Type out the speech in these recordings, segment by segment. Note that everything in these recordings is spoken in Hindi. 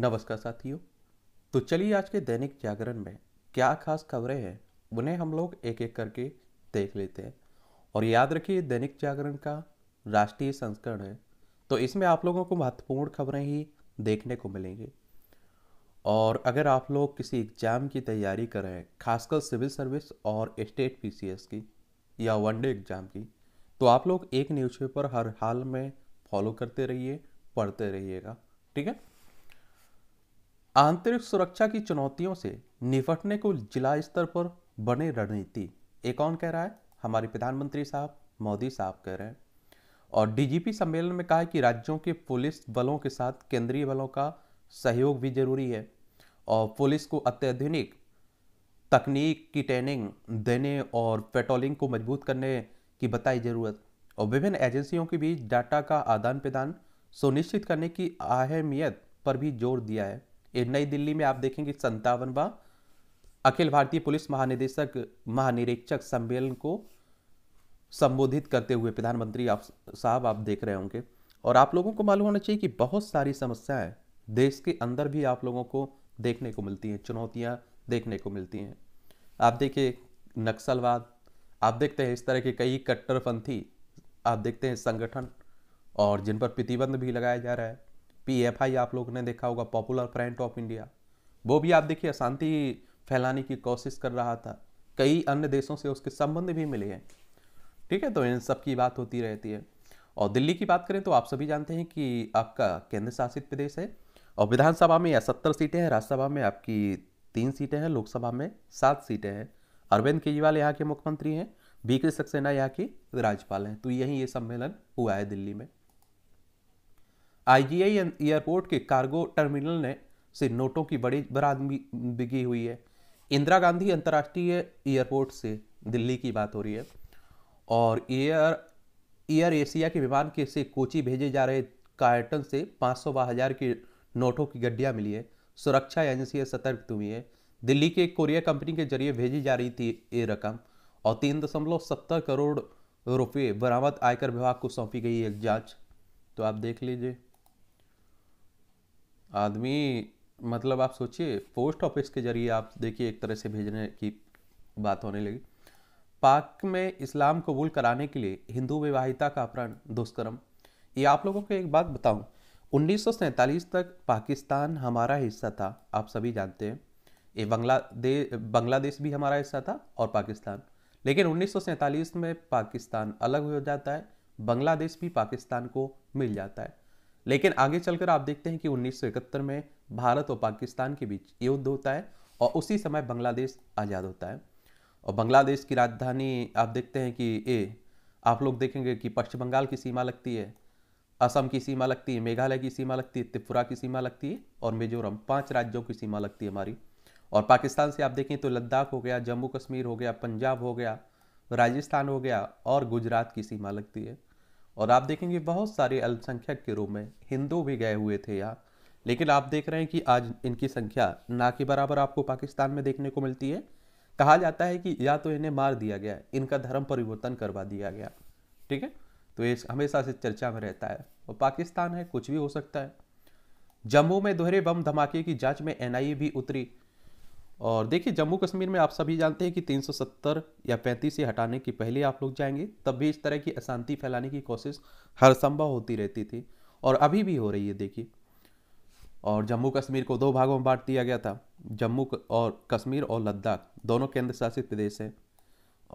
नमस्कार साथियों तो चलिए आज के दैनिक जागरण में क्या खास खबरें हैं उन्हें हम लोग एक एक करके देख लेते हैं और याद रखिए दैनिक जागरण का राष्ट्रीय संस्करण है तो इसमें आप लोगों को महत्वपूर्ण खबरें ही देखने को मिलेंगी और अगर आप लोग किसी एग्ज़ाम की तैयारी कर रहे हैं खासकर सिविल सर्विस और स्टेट पी की या वनडे एग्ज़ाम की तो आप लोग एक न्यूज़पेपर हर हाल में फॉलो करते रहिए पढ़ते रहिएगा ठीक है आंतरिक सुरक्षा की चुनौतियों से निपटने को जिला स्तर पर बने रणनीति ये कौन कह रहा है हमारे प्रधानमंत्री साहब मोदी साहब कह रहे हैं और डीजीपी सम्मेलन में कहा है कि राज्यों के पुलिस बलों के साथ केंद्रीय बलों का सहयोग भी जरूरी है और पुलिस को अत्याधुनिक तकनीक की ट्रेनिंग देने और पेट्रोलिंग को मजबूत करने की बताई ज़रूरत और विभिन्न एजेंसियों के बीच डाटा का आदान प्रदान सुनिश्चित करने की अहमियत पर भी जोर दिया है नई दिल्ली में आप देखेंगे संतावनवा अखिल भारतीय पुलिस महानिदेशक महानिरीक्षक सम्मेलन को संबोधित करते हुए प्रधानमंत्री आप साहब आप देख रहे होंगे और आप लोगों को मालूम होना चाहिए कि बहुत सारी समस्याएं देश के अंदर भी आप लोगों को देखने को मिलती हैं चुनौतियां देखने को मिलती हैं आप देखिए नक्सलवाद आप देखते हैं इस तरह के कई कट्टरपंथी आप देखते हैं संगठन और जिन पर प्रतिबंध भी लगाया जा रहा है पीएफआई आप लोगों ने देखा होगा पॉपुलर फ्रंट ऑफ इंडिया वो भी आप देखिए अशांति फैलाने की कोशिश कर रहा था कई अन्य देशों से उसके संबंध भी मिले हैं ठीक है तो इन सब की बात होती रहती है और दिल्ली की बात करें तो आप सभी जानते हैं कि आपका केंद्र शासित प्रदेश है और विधानसभा में सत्तर सीटें हैं राज्यसभा में आपकी तीन सीटें हैं लोकसभा में सात सीटें हैं अरविंद केजरीवाल यहाँ के मुख्यमंत्री हैं बी के सक्सेना यहाँ की राज्यपाल हैं तो यही ये सम्मेलन हुआ है दिल्ली में आईजीआई एयरपोर्ट के कार्गो टर्मिनल ने से नोटों की बड़ी बरामद बिगी हुई है इंदिरा गांधी अंतर्राष्ट्रीय एयरपोर्ट से दिल्ली की बात हो रही है और एयर एयर एशिया के विमान के से कोची भेजे जा रहे कार्टन से पाँच सौ हज़ार के नोटों की गड्डियाँ मिली है सुरक्षा एजेंसियाँ सतर्क हुई है दिल्ली के कोरिया कंपनी के जरिए भेजी जा रही थी ये रकम और तीन दशमलव सत्तर करोड़ रुपये बरामद आयकर विभाग को सौंपी गई है जाँच तो आप देख लीजिए आदमी मतलब आप सोचिए पोस्ट ऑफिस के जरिए आप देखिए एक तरह से भेजने की बात होने लगी पाक में इस्लाम कबूल कराने के लिए हिंदू विवाहिता का अपहरण दुष्कर्म ये आप लोगों को एक बात बताऊं उन्नीस तक पाकिस्तान हमारा हिस्सा था आप सभी जानते हैं ये बांग्लादेश बांग्लादेश भी हमारा हिस्सा था और पाकिस्तान लेकिन उन्नीस में पाकिस्तान अलग हो जाता है बांग्लादेश भी पाकिस्तान को मिल जाता है लेकिन आगे चलकर आप देखते हैं कि 1971 में भारत और पाकिस्तान के बीच युद्ध होता है और उसी समय बांग्लादेश आज़ाद होता है और बांग्लादेश की राजधानी आप देखते हैं कि ए आप लोग देखेंगे कि पश्चिम बंगाल की सीमा लगती है असम की सीमा लगती है मेघालय की सीमा लगती है त्रिपुरा की सीमा लगती है और मिजोरम पांच राज्यों की सीमा लगती है हमारी और पाकिस्तान से आप देखें तो लद्दाख हो गया जम्मू कश्मीर हो गया पंजाब हो गया राजस्थान हो गया और गुजरात की सीमा लगती है और आप देखेंगे बहुत सारे अल्पसंख्यक के रूप में हिंदू भी गए हुए थे यहाँ लेकिन आप देख रहे हैं कि आज इनकी संख्या ना के बराबर आपको पाकिस्तान में देखने को मिलती है कहा जाता है कि या तो इन्हें मार दिया गया इनका धर्म परिवर्तन करवा दिया गया ठीक है तो ये हमेशा से चर्चा में रहता है और पाकिस्तान है कुछ भी हो सकता है जम्मू में दोहरे बम धमाके की जांच में एनआईए भी उतरी और देखिए जम्मू कश्मीर में आप सभी जानते हैं कि 370 या 35 से हटाने के पहले आप लोग जाएंगे तब भी इस तरह की अशांति फैलाने की कोशिश हर संभव होती रहती थी और अभी भी हो रही है देखिए और जम्मू कश्मीर को दो भागों में बांट दिया गया था जम्मू और कश्मीर और लद्दाख दोनों केंद्र शासित प्रदेश हैं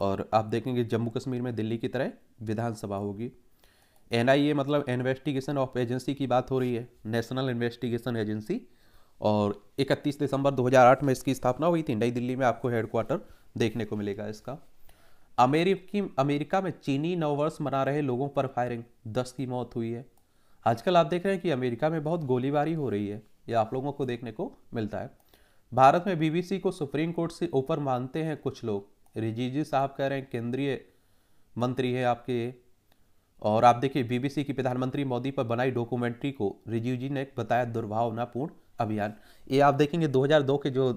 और आप देखेंगे जम्मू कश्मीर में दिल्ली की तरह विधानसभा होगी एन मतलब इन्वेस्टिगेशन ऑफ एजेंसी की बात हो रही है नेशनल इन्वेस्टिगेशन एजेंसी और 31 दिसंबर 2008 में इसकी स्थापना हुई थी नई दिल्ली में आपको हेडक्वार्टर देखने को मिलेगा इसका अमेरिकी अमेरिका में चीनी नववर्ष मना रहे लोगों पर फायरिंग दस की मौत हुई है आजकल आप देख रहे हैं कि अमेरिका में बहुत गोलीबारी हो रही है ये आप लोगों को देखने को मिलता है भारत में बीबीसी को सुप्रीम कोर्ट से ऊपर मानते हैं कुछ लोग रिजिजी साहब कह रहे हैं केंद्रीय मंत्री है आपके और आप देखिए बीबीसी की प्रधानमंत्री मोदी पर बनाई डॉक्यूमेंट्री को रिजिजू जी ने बताया दुर्भावनापूर्ण अभियान ये आप देखेंगे 2002 के जो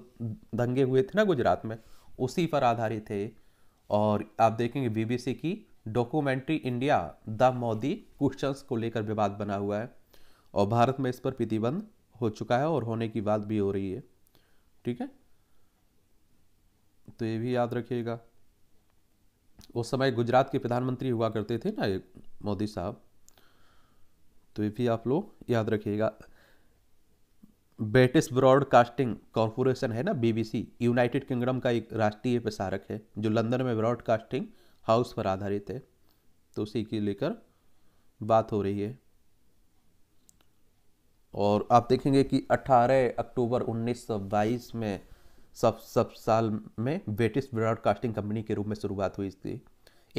दंगे हुए थे ना गुजरात में उसी पर आधारित है और आप देखेंगे बीबीसी की documentary India the Modi questions को लेकर विवाद बना हुआ है और भारत में इस पर प्रतिबंध हो चुका है और होने की बात भी हो रही है ठीक है तो ये भी याद रखिएगा उस समय गुजरात के प्रधानमंत्री हुआ करते थे ना मोदी साहब तो ये भी आप लोग याद रखिएगा ब्रिटिश ब्रॉडकास्टिंग कॉरपोरेशन है ना बीबीसी यूनाइटेड किंगडम का एक राष्ट्रीय प्रसारक है जो लंदन में ब्रॉडकास्टिंग हाउस पर आधारित है तो उसी की लेकर बात हो रही है और आप देखेंगे कि 18 अक्टूबर 1922 में सब सब साल में ब्रिटिश ब्रॉडकास्टिंग कंपनी के रूप में शुरुआत हुई थी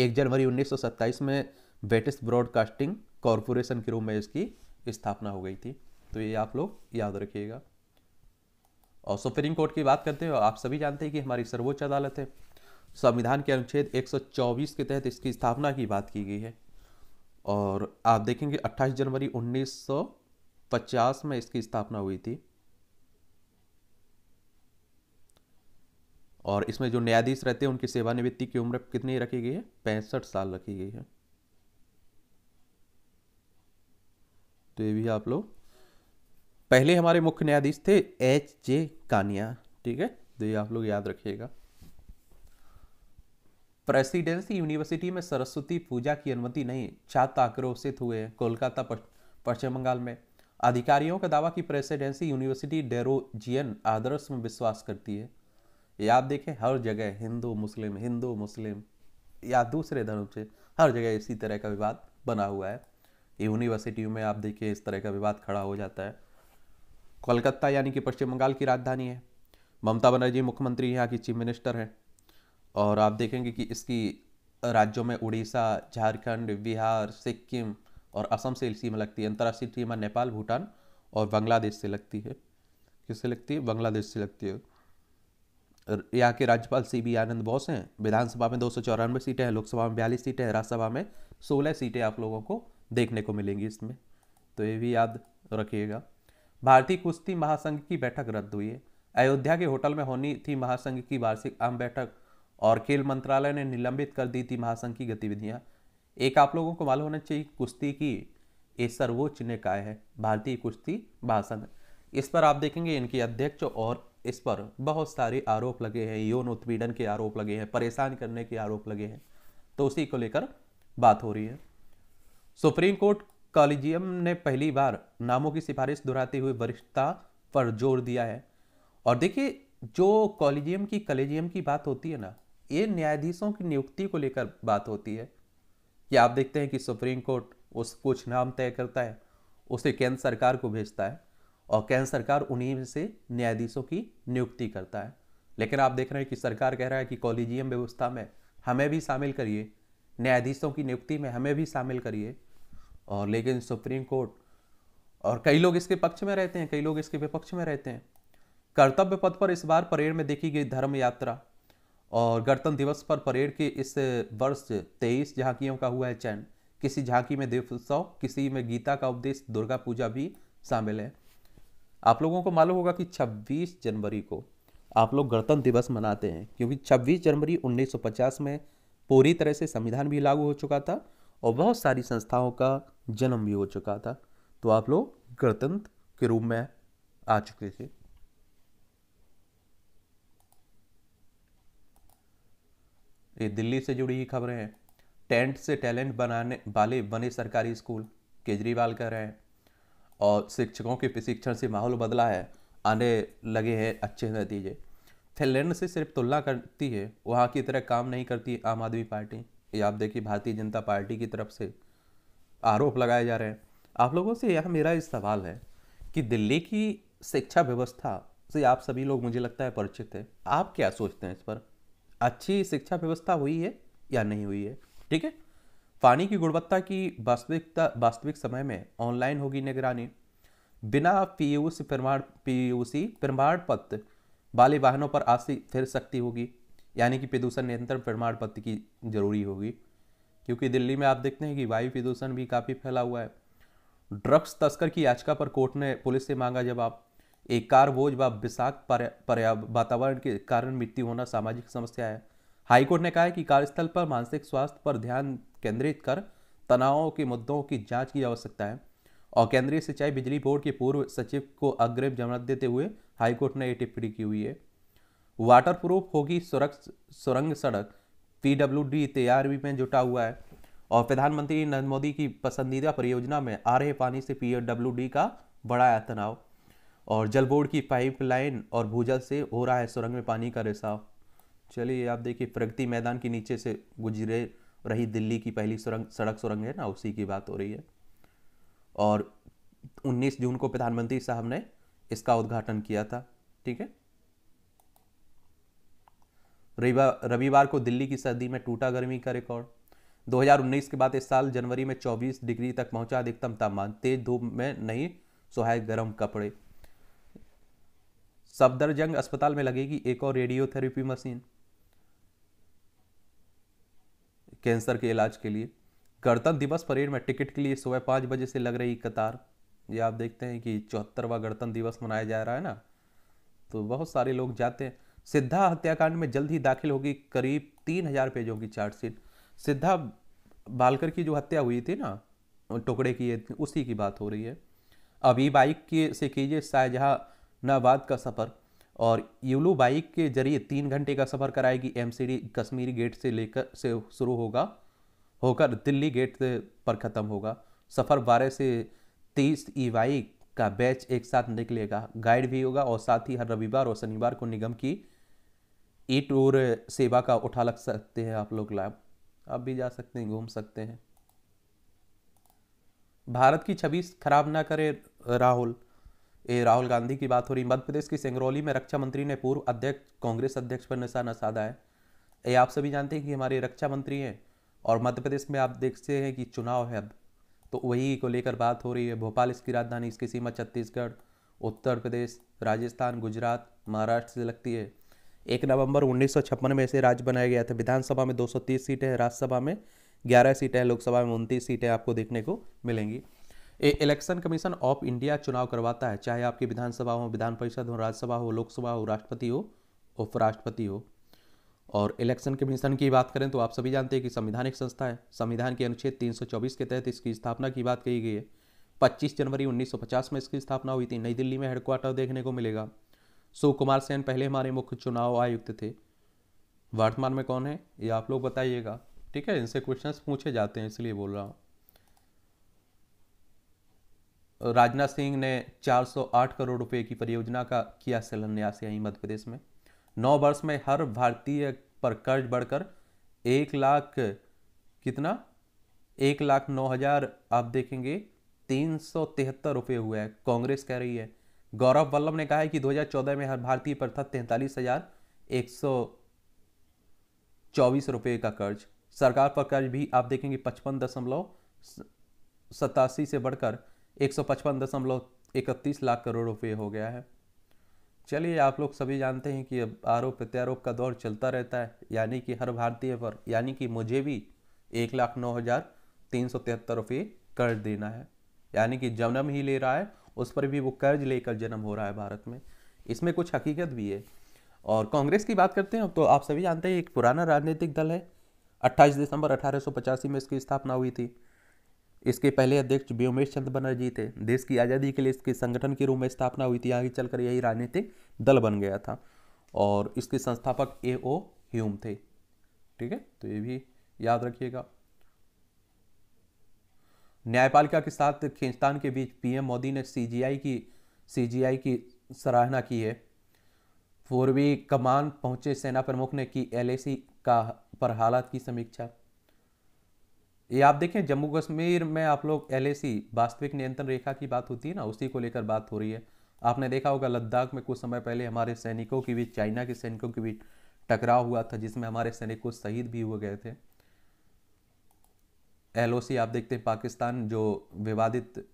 एक जनवरी 1927 में ब्रिटिश ब्रॉडकास्टिंग कॉरपोरेशन के रूप में इसकी स्थापना हो गई थी तो ये आप लोग याद रखिएगा और सुप्रीम कोर्ट की बात करते हैं आप सभी जानते हैं कि हमारी सर्वोच्च अदालत है संविधान के अनुच्छेद 124 के तहत इसकी स्थापना की बात की गई है और आप देखेंगे 28 जनवरी 1950 में इसकी स्थापना हुई थी और इसमें जो न्यायाधीश रहते हैं उनकी सेवानिवृत्ति की उम्र कितनी रखी गई है पैंसठ साल रखी गई है तो ये भी आप लोग पहले हमारे मुख्य न्यायाधीश थे एच जे कानिया ठीक है तो ये आप लोग याद रखिएगा प्रेसिडेंसी यूनिवर्सिटी में सरस्वती पूजा की अनुमति नहीं छात्र आक्रोशित हुए हैं कोलकाता पश्चिम बंगाल में अधिकारियों का दावा कि प्रेसिडेंसी यूनिवर्सिटी डेरोजियन आदर्श में विश्वास करती है ये आप देखें हर जगह हिंदू मुस्लिम हिंदू मुस्लिम या दूसरे धर्म से हर जगह इसी तरह का विवाद बना हुआ है यूनिवर्सिटियों में आप देखिए इस तरह का विवाद खड़ा हो जाता है कोलकाता यानी कि पश्चिम बंगाल की राजधानी है ममता बनर्जी मुख्यमंत्री यहाँ की चीफ मिनिस्टर हैं और आप देखेंगे कि इसकी राज्यों में उड़ीसा झारखंड बिहार सिक्किम और असम से सीमा लगती है अंतर्राष्ट्रीय सीमा नेपाल भूटान और बांग्लादेश से लगती है किससे लगती है बांग्लादेश से लगती है यहाँ के राज्यपाल सी बी आनंद बोस हैं विधानसभा में दो सौ चौरानवे सीटें हैं लोकसभा में बयालीस सीटें हैं राज्यसभा में सोलह सीटें आप लोगों को देखने को मिलेंगी इसमें तो ये भी याद रखिएगा भारतीय कुश्ती महासंघ की बैठक रद्द हुई है अयोध्या के होटल में होनी थी महासंघ की वार्षिक आम बैठक और खेल मंत्रालय ने निलंबित कर दी थी महासंघ की गतिविधियां एक आप लोगों को मालूम होना चाहिए कुश्ती की ये सर्वोच्च निकाय है भारतीय कुश्ती महासंघ इस पर आप देखेंगे इनके अध्यक्ष और इस पर बहुत सारे आरोप लगे हैं यौन उत्पीड़न के आरोप लगे हैं परेशान करने के आरोप लगे हैं तो उसी को लेकर बात हो रही है सुप्रीम कोर्ट कॉलेजियम ने पहली बार नामों की सिफारिश दोहराते हुए वरिष्ठता पर जोर दिया है और देखिए जो कॉलेजियम की कॉलेजियम की बात होती है ना ये न्यायाधीशों की नियुक्ति को लेकर बात होती है कि आप देखते हैं कि सुप्रीम कोर्ट उस कुछ नाम तय करता है उसे केंद्र सरकार को भेजता है और केंद्र सरकार उन्हीं में से न्यायाधीशों की नियुक्ति करता है लेकिन आप देख रहे हैं कि सरकार कह रहा है कि कॉलेजियम व्यवस्था में हमें भी शामिल करिए न्यायाधीशों की नियुक्ति में हमें भी शामिल करिए और लेकिन सुप्रीम कोर्ट और कई लोग इसके पक्ष में रहते हैं कई लोग इसके विपक्ष में रहते हैं कर्तव्य पथ पर इस बार परेड में देखी गई धर्म यात्रा और गणतंत्र दिवस पर परेड के इस वर्ष तेईस झांकियों का हुआ है चयन किसी झांकी में देव उत्सव किसी में गीता का उपदेश दुर्गा पूजा भी शामिल है आप लोगों को मालूम होगा कि 26 जनवरी को आप लोग गणतंत्र दिवस मनाते हैं क्योंकि 26 जनवरी 1950 में पूरी तरह से संविधान भी लागू हो चुका था और बहुत सारी संस्थाओं का जन्म भी हो चुका था तो आप लोग गणतंत्र के रूप में आ चुके थे ये दिल्ली से जुड़ी खबरें हैं टेंट से टैलेंट बनाने वाले बने सरकारी स्कूल केजरीवाल कह रहे हैं और शिक्षकों के प्रशिक्षण से माहौल बदला है आने लगे हैं अच्छे नतीजे फिनलैंड से सिर्फ तुलना करती है वहाँ की तरह काम नहीं करती आम आदमी पार्टी ये आप देखिए भारतीय जनता पार्टी की तरफ से आरोप लगाए जा रहे हैं आप लोगों से यह मेरा इस सवाल है कि दिल्ली की शिक्षा व्यवस्था से आप सभी लोग मुझे लगता है परिचित है आप क्या सोचते हैं इस पर अच्छी शिक्षा व्यवस्था हुई है या नहीं हुई है ठीक है पानी की गुणवत्ता की वास्तविकता वास्तविक समय में ऑनलाइन होगी निगरानी बिना पी सी प्रमाण पी सी प्रमाण पत्र वाले वाहनों पर आज फिर सख्ती होगी यानी कि प्रदूषण नियंत्रण प्रमाण पत्र की जरूरी होगी क्योंकि दिल्ली में आप देखते हैं कि वायु प्रदूषण भी काफ़ी फैला हुआ है ड्रग्स तस्कर की याचिका पर कोर्ट ने पुलिस से मांगा जवाब एक बोझ व विषाक्त वातावरण के कारण मृत्यु होना सामाजिक समस्या है हाईकोर्ट ने कहा है कि कार्यस्थल पर मानसिक स्वास्थ्य पर ध्यान केंद्रित कर तनावों के मुद्दों की जांच की आवश्यकता है और केंद्रीय सिंचाई बिजली बोर्ड के पूर्व सचिव को अग्रिम जमानत देते हुए हाईकोर्ट ने यह टिप्पणी की हुई है वाटर प्रूफ होगी सुरंग सड़क पीडब्ल्यूडी तैयारी में जुटा हुआ है और प्रधानमंत्री नरेंद्र मोदी की पसंदीदा परियोजना में आ रहे पानी से पीडब्ल्यूडी का बड़ा है तनाव और जल बोर्ड की पाइपलाइन और भूजल से हो रहा है सुरंग में पानी का रिसाव चलिए आप देखिए प्रगति मैदान के नीचे से गुजरे रही दिल्ली की पहली सुरंग सड़क सुरंग है ना उसी की बात हो रही है और 19 जून को प्रधानमंत्री साहब ने इसका उद्घाटन किया था ठीक है रविवार को दिल्ली की सर्दी में टूटा गर्मी का रिकॉर्ड 2019 के बाद इस साल जनवरी में 24 डिग्री तक पहुंचा अधिकतम तापमान तेज धूप में नहीं सुहाए गर्म कपड़े सफदरजंग अस्पताल में लगेगी एक और रेडियोथेरेपी मशीन कैंसर के इलाज के लिए गणतंत्र दिवस परेड में टिकट के लिए सुबह पाँच बजे से लग रही कतार ये आप देखते हैं कि चौहत्तरवा गणतंत्र दिवस मनाया जा रहा है ना तो बहुत सारे लोग जाते हैं सिद्धा हत्याकांड में जल्द ही दाखिल होगी करीब तीन हजार पेजों की चार्जशीट सिद्धा बालकर की जो हत्या हुई थी ना टुकड़े की उसी की बात हो रही है अभी बाइक के से कीजिए शाहजहानाबाद का सफ़र और यूलू बाइक के जरिए तीन घंटे का सफ़र कराएगी एमसीडी कश्मीरी गेट से लेकर से शुरू होगा होकर दिल्ली गेट पर ख़त्म होगा सफ़र बारह से तीस ई बाइक का बैच एक साथ निकलेगा गाइड भी होगा और साथ ही हर रविवार और शनिवार को निगम की ई टूर सेवा का उठा लग सकते हैं आप लोग लाभ आप भी जा सकते हैं घूम सकते हैं भारत की छवि खराब ना करे राहुल ये राहुल गांधी की बात हो रही मध्य प्रदेश की सिंगरौली में रक्षा मंत्री ने पूर्व अध्यक्ष कांग्रेस अध्यक्ष पर निशाना साधा है ये आप सभी जानते हैं कि हमारे रक्षा मंत्री हैं और मध्य प्रदेश में आप देखते हैं कि चुनाव है अब तो वही को लेकर बात हो रही है भोपाल इसकी राजधानी इसकी सीमा छत्तीसगढ़ उत्तर प्रदेश राजस्थान गुजरात महाराष्ट्र से लगती है एक नवंबर उन्नीस में इसे राज्य बनाया गया था विधानसभा में 230 सीटें हैं राज्यसभा में 11 सीटें हैं लोकसभा में उनतीस सीटें आपको देखने को मिलेंगी a election commission of India चुनाव करवाता है चाहे आपकी विधानसभा हो विधान परिषद हो राज्यसभा हो लोकसभा हो राष्ट्रपति हो उपराष्ट्रपति हो और इलेक्शन कमीशन की बात करें तो आप सभी जानते हैं कि संविधानिक संस्था है संविधान के अनुच्छेद 324 के तहत इसकी स्थापना की बात कही गई है 25 जनवरी 1950 में इसकी स्थापना हुई थी नई दिल्ली में हेडक्वार्टर देखने को मिलेगा सो कुमार सेन पहले हमारे मुख्य चुनाव आयुक्त थे वर्तमान में कौन है ये आप लोग बताइएगा ठीक है इनसे क्वेश्चंस पूछे जाते हैं इसलिए बोल रहा हूँ राजनाथ सिंह ने 408 करोड़ रुपए की परियोजना का किया शिलान्यास यहीं मध्य प्रदेश में नौ वर्ष में हर भारतीय पर कर्ज बढ़कर एक लाख कितना एक लाख नौ हजार आप देखेंगे तीन सौ तिहत्तर रुपये हुआ है कांग्रेस कह रही है गौरव वल्लभ ने कहा है कि 2014 में हर भारतीय पर था तैंतालीस हजार एक सौ चौबीस रुपये का कर्ज सरकार पर कर्ज भी आप देखेंगे पचपन दशमलव सतासी से बढ़कर एक सौ पचपन दशमलव इकतीस लाख करोड़ रुपये हो गया है चलिए आप लोग सभी जानते हैं कि अब आरोप प्रत्यारोप का दौर चलता रहता है यानी कि हर भारतीय पर यानी कि मुझे भी एक लाख नौ हज़ार तीन सौ तिहत्तर रुपये कर्ज देना है यानी कि जन्म ही ले रहा है उस पर भी वो कर्ज लेकर जन्म हो रहा है भारत में इसमें कुछ हकीकत भी है और कांग्रेस की बात करते हैं तो आप सभी जानते हैं एक पुराना राजनीतिक दल है 28 दिसंबर अठारह में इसकी स्थापना हुई थी इसके पहले अध्यक्ष व्योमेश चंद्र बनर्जी थे देश की आज़ादी के लिए इसके संगठन के रूप में स्थापना हुई थी आगे चलकर यही राजनीतिक दल बन गया था और इसके संस्थापक ए ओ ह्यूम थे ठीक है तो ये भी याद रखिएगा न्यायपालिका के साथ खींचतान के बीच पीएम मोदी ने सीजीआई की सीजीआई की सराहना की है पूर्वी कमान पहुंचे सेना प्रमुख ने की एलएसी का पर हालात की समीक्षा ये आप देखें जम्मू कश्मीर में आप लोग एलएसी वास्तविक नियंत्रण रेखा की बात होती है ना उसी को लेकर बात हो रही है आपने देखा होगा लद्दाख में कुछ समय पहले हमारे सैनिकों के बीच चाइना के सैनिकों के बीच टकराव हुआ था जिसमें हमारे सैनिक को शहीद भी हुए गए थे एल आप देखते हैं पाकिस्तान जो विवादित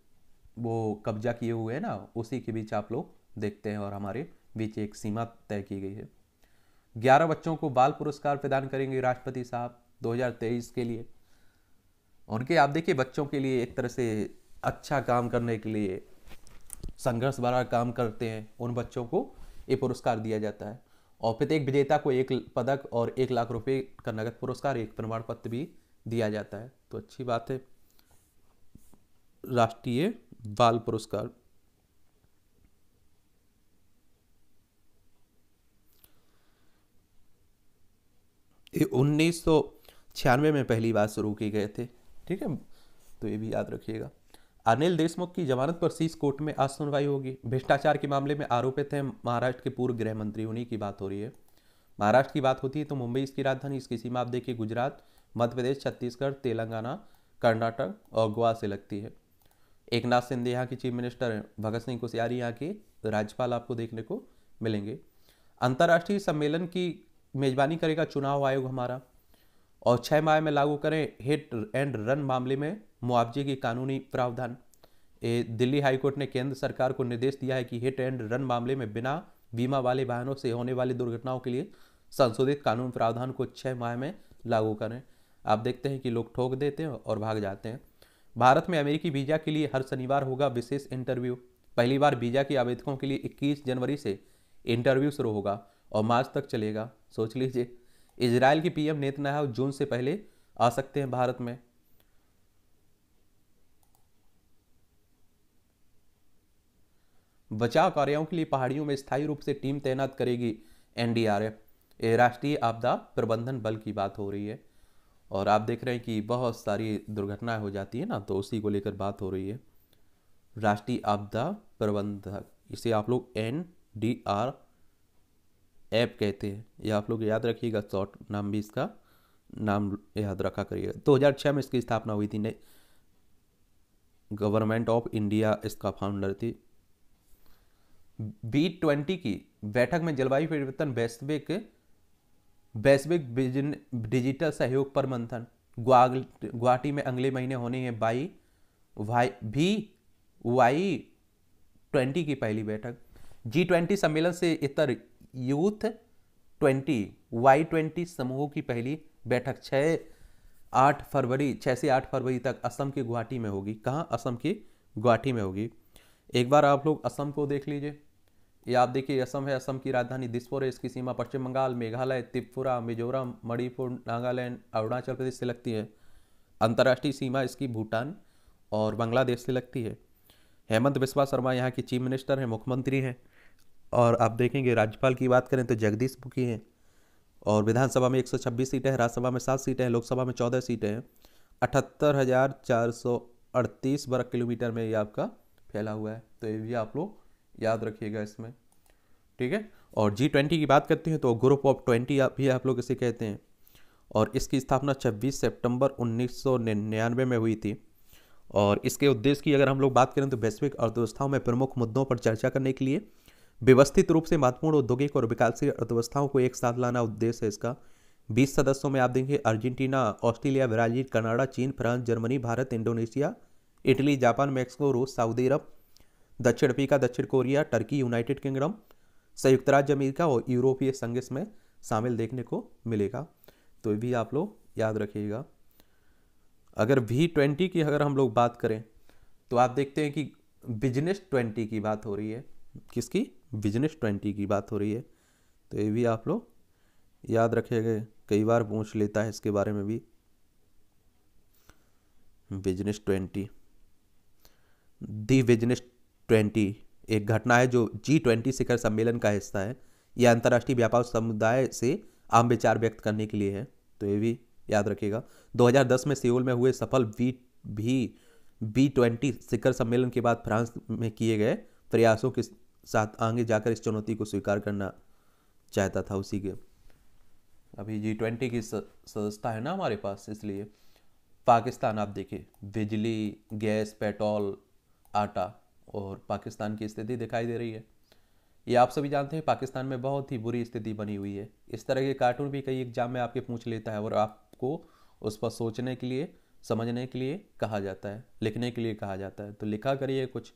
वो कब्जा किए हुए हैं ना उसी के बीच आप लोग देखते हैं और हमारे बीच एक सीमा तय की गई है ग्यारह बच्चों को बाल पुरस्कार प्रदान करेंगे राष्ट्रपति साहब 2023 के लिए उनके आप देखिए बच्चों के लिए एक तरह से अच्छा काम करने के लिए संघर्ष भरा काम करते हैं उन बच्चों को ये पुरस्कार दिया जाता है और प्रत्येक विजेता को एक पदक और एक लाख रुपए का नगद पुरस्कार एक प्रमाण पत्र भी दिया जाता है तो अच्छी बात है राष्ट्रीय बाल पुरस्कार ये उन्नीस सौ छियानवे में पहली बार शुरू किए गए थे ठीक है तो ये भी याद रखिएगा अनिल देशमुख की जमानत पर शीश कोर्ट में आज सुनवाई होगी भ्रष्टाचार के मामले में आरोपित हैं महाराष्ट्र के पूर्व गृह मंत्री उन्हीं की बात हो रही है महाराष्ट्र की बात होती है तो मुंबई इसकी राजधानी इसकी सीमा आप देखिए गुजरात मध्य प्रदेश छत्तीसगढ़ तेलंगाना कर्नाटक और गोवा से लगती है एक नाथ सिंधे यहाँ के चीफ मिनिस्टर हैं भगत सिंह कोश्यारी यहाँ के राज्यपाल आपको देखने को मिलेंगे अंतर्राष्ट्रीय सम्मेलन की मेजबानी करेगा चुनाव आयोग हमारा और छः माह में लागू करें हिट एंड रन मामले में मुआवजे की कानूनी प्रावधान ए, दिल्ली हाईकोर्ट ने केंद्र सरकार को निर्देश दिया है कि हिट एंड रन मामले में बिना बीमा वाले वाहनों से होने वाली दुर्घटनाओं के लिए संशोधित कानून प्रावधान को छः माह में लागू करें आप देखते हैं कि लोग ठोक देते हैं और भाग जाते हैं भारत में अमेरिकी वीज़ा के लिए हर शनिवार होगा विशेष इंटरव्यू पहली बार वीज़ा के आवेदकों के लिए 21 जनवरी से इंटरव्यू शुरू होगा और मार्च तक चलेगा सोच लीजिए इसराइल के पीएम नेतन्याहू जून से पहले आ सकते हैं भारत में बचाव कार्यों के लिए पहाड़ियों में स्थायी रूप से टीम तैनात करेगी एनडीआरएफ राष्ट्रीय आपदा प्रबंधन बल की बात हो रही है और आप देख रहे हैं कि बहुत सारी दुर्घटनाएं हो जाती है ना तो उसी को लेकर बात हो रही है राष्ट्रीय आपदा प्रबंधक इसे आप लोग एन डी आर ऐप कहते हैं ये आप लोग याद रखिएगा शॉर्ट नाम भी इसका नाम याद रखा करिएगा दो हज़ार छः में इसकी स्थापना हुई थी गवर्नमेंट ऑफ इंडिया इसका फाउंडर थी बी ट्वेंटी की बैठक में जलवायु परिवर्तन वैश्विक वैश्विक डिजिटल सहयोग पर मंथन गुवाहाटी में अगले महीने होने हैं बाई वाई भी वाई ट्वेंटी की पहली बैठक जी ट्वेंटी सम्मेलन से इतर यूथ ट्वेंटी वाई ट्वेंटी समूह की पहली बैठक छः आठ फरवरी छः से आठ फरवरी तक असम के गुवाहाटी में होगी कहाँ असम की गुवाहाटी में होगी एक बार आप लोग असम को देख लीजिए ये आप देखिए असम है असम की राजधानी दिसपुर है इसकी सीमा पश्चिम बंगाल मेघालय त्रिपुरा मिजोरम मणिपुर नागालैंड अरुणाचल प्रदेश से लगती है अंतर्राष्ट्रीय सीमा इसकी भूटान और बांग्लादेश से लगती है हेमंत बिस्वा शर्मा यहाँ की चीफ मिनिस्टर हैं मुख्यमंत्री हैं और आप देखेंगे राज्यपाल की बात करें तो जगदीश मुखी हैं और विधानसभा में 126 सीटें हैं राज्यसभा में सात सीटें हैं लोकसभा में चौदह सीटें हैं अठहत्तर हज़ार चार सौ अड़तीस वर्ग किलोमीटर में ये आपका फैला हुआ है तो ये भी आप लोग याद रखिएगा इसमें ठीक है और जी ट्वेंटी की बात करते हैं तो ग्रुप ऑफ ट्वेंटी भी आप लोग इसे कहते हैं और इसकी स्थापना 26 सितंबर 1999 में हुई थी और इसके उद्देश्य की अगर हम लोग बात करें तो वैश्विक अर्थव्यवस्थाओं में प्रमुख मुद्दों पर चर्चा करने के लिए व्यवस्थित रूप से महत्वपूर्ण औद्योगिक और विकासशील अर्थव्यवस्थाओं को एक साथ लाना उद्देश्य है इसका बीस सदस्यों में आप देंगे अर्जेंटीना ऑस्ट्रेलिया ब्राजील कनाडा चीन France Germany Bharat Indonesia Italy Japan Mexico रूस सऊदी अरब दक्षिण अफ्रीका दक्षिण कोरिया टर्की यूनाइटेड किंगडम संयुक्त राज्य अमेरिका और यूरोपीय संघ इसमें शामिल देखने को मिलेगा तो भी आप लोग याद रखिएगा अगर वी ट्वेंटी की अगर हम लोग बात करें तो आप देखते हैं कि बिजनेस ट्वेंटी की बात हो रही है किसकी बिजनेस ट्वेंटी की बात हो रही है तो ये भी आप लोग याद रखेंगे कई बार पूछ लेता है इसके बारे में भी business twenty the business twenty एक घटना है जो जी ट्वेंटी शिखर सम्मेलन का हिस्सा है यह अंतर्राष्ट्रीय व्यापार समुदाय से आम विचार व्यक्त करने के लिए है तो ये भी याद रखिएगा 2010 में सियोल में हुए सफल वी भी बी ट्वेंटी शिखर सम्मेलन के बाद फ्रांस में किए गए प्रयासों के साथ आगे जाकर इस चुनौती को स्वीकार करना चाहता था उसी के अभी जी ट्वेंटी की सदस्यता है ना हमारे पास इसलिए पाकिस्तान आप देखिए बिजली गैस पेट्रोल आटा और पाकिस्तान की स्थिति दिखाई दे रही है ये आप सभी जानते हैं पाकिस्तान में बहुत ही बुरी स्थिति बनी हुई है इस तरह के कार्टून भी कई एग्जाम में आपके पूछ लेता है और आपको उस पर सोचने के लिए समझने के लिए कहा जाता है लिखने के लिए कहा जाता है तो लिखा करिए कुछ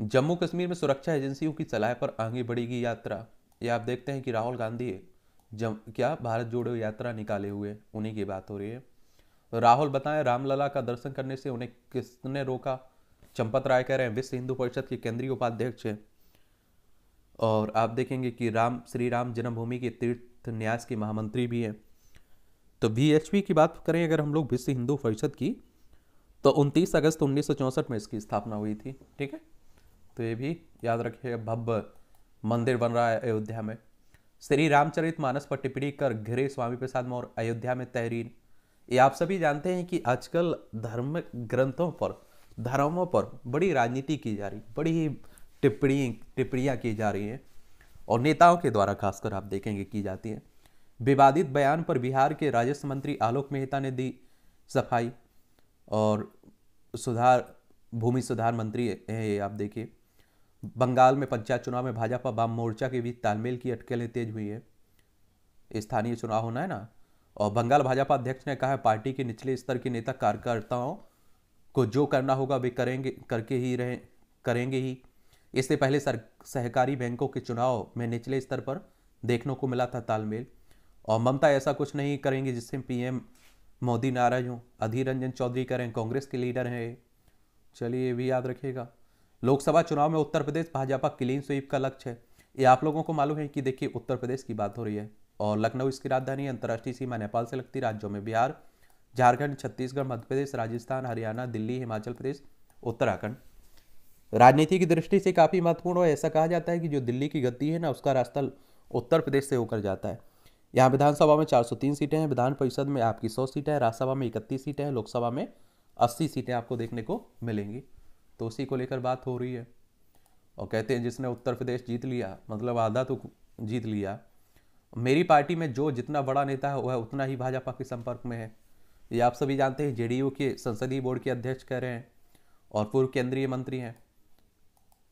जम्मू कश्मीर में सुरक्षा एजेंसियों की सलाह पर आगे बढ़ेगी यात्रा ये आप देखते हैं कि राहुल गांधी जम क्या भारत जोड़ो यात्रा निकाले हुए उन्हीं की बात हो रही है राहुल बताएं रामलला का दर्शन करने से उन्हें किसने रोका चंपत राय कह रहे हैं विश्व हिंदू परिषद के केंद्रीय उपाध्यक्ष हैं और आप देखेंगे कि राम श्री राम जन्मभूमि के तीर्थ न्यास के महामंत्री भी हैं तो वी की बात करें अगर हम लोग विश्व हिंदू परिषद की तो 29 अगस्त उन्नीस में इसकी स्थापना हुई थी ठीक है तो ये भी याद रखिए भव्य मंदिर बन रहा है अयोध्या में श्री रामचरित मानस पर टिप्पणी कर घिरे स्वामी प्रसाद मौर्य अयोध्या में तहरीन ये आप सभी जानते हैं कि आजकल धर्म ग्रंथों पर धर्मों पर बड़ी राजनीति की जा रही बड़ी ही टिप्पणी टिप्पणियाँ की जा रही हैं और नेताओं के द्वारा खासकर आप देखेंगे की जाती हैं विवादित बयान पर बिहार के राजस्व मंत्री आलोक मेहता ने दी सफाई और सुधार भूमि सुधार मंत्री हैं ये आप देखिए बंगाल में पंचायत चुनाव में भाजपा वाम मोर्चा के बीच तालमेल की अटकलें तेज हुई हैं स्थानीय चुनाव होना है ना और बंगाल भाजपा अध्यक्ष ने कहा है पार्टी के निचले स्तर के नेता कार्यकर्ताओं को जो करना होगा वे करेंगे करके ही रहें करेंगे ही इससे पहले सर सहकारी बैंकों के चुनाव में निचले स्तर पर देखने को मिला था तालमेल और ममता ऐसा कुछ नहीं करेंगे जिससे पीएम मोदी नाराज हों अधीर रंजन चौधरी करें कांग्रेस के लीडर हैं चलिए ये भी याद रखिएगा लोकसभा चुनाव में उत्तर प्रदेश भाजपा क्लीन स्वीप का लक्ष्य है ये आप लोगों को मालूम है कि देखिए उत्तर प्रदेश की बात हो रही है और लखनऊ इसकी राजधानी अंतर्राष्ट्रीय सीमा नेपाल से लगती राज्यों में बिहार झारखंड छत्तीसगढ़ मध्य प्रदेश राजस्थान हरियाणा दिल्ली हिमाचल प्रदेश उत्तराखंड राजनीति की दृष्टि से काफ़ी महत्वपूर्ण और ऐसा कहा जाता है कि जो दिल्ली की गति है ना उसका रास्ता उत्तर प्रदेश से होकर जाता है यहाँ विधानसभा में 403 सीटें हैं विधान परिषद में आपकी 100 सीटें हैं राज्यसभा में इकतीस सीटें हैं लोकसभा में 80 सीटें आपको देखने को मिलेंगी तो उसी को लेकर बात हो रही है और कहते हैं जिसने उत्तर प्रदेश जीत लिया मतलब आधा तो जीत लिया मेरी पार्टी में जो जितना बड़ा नेता है वह उतना ही भाजपा के संपर्क में है ये आप सभी जानते हैं जेडीयू के संसदीय बोर्ड के अध्यक्ष कह रहे हैं और पूर्व केंद्रीय मंत्री हैं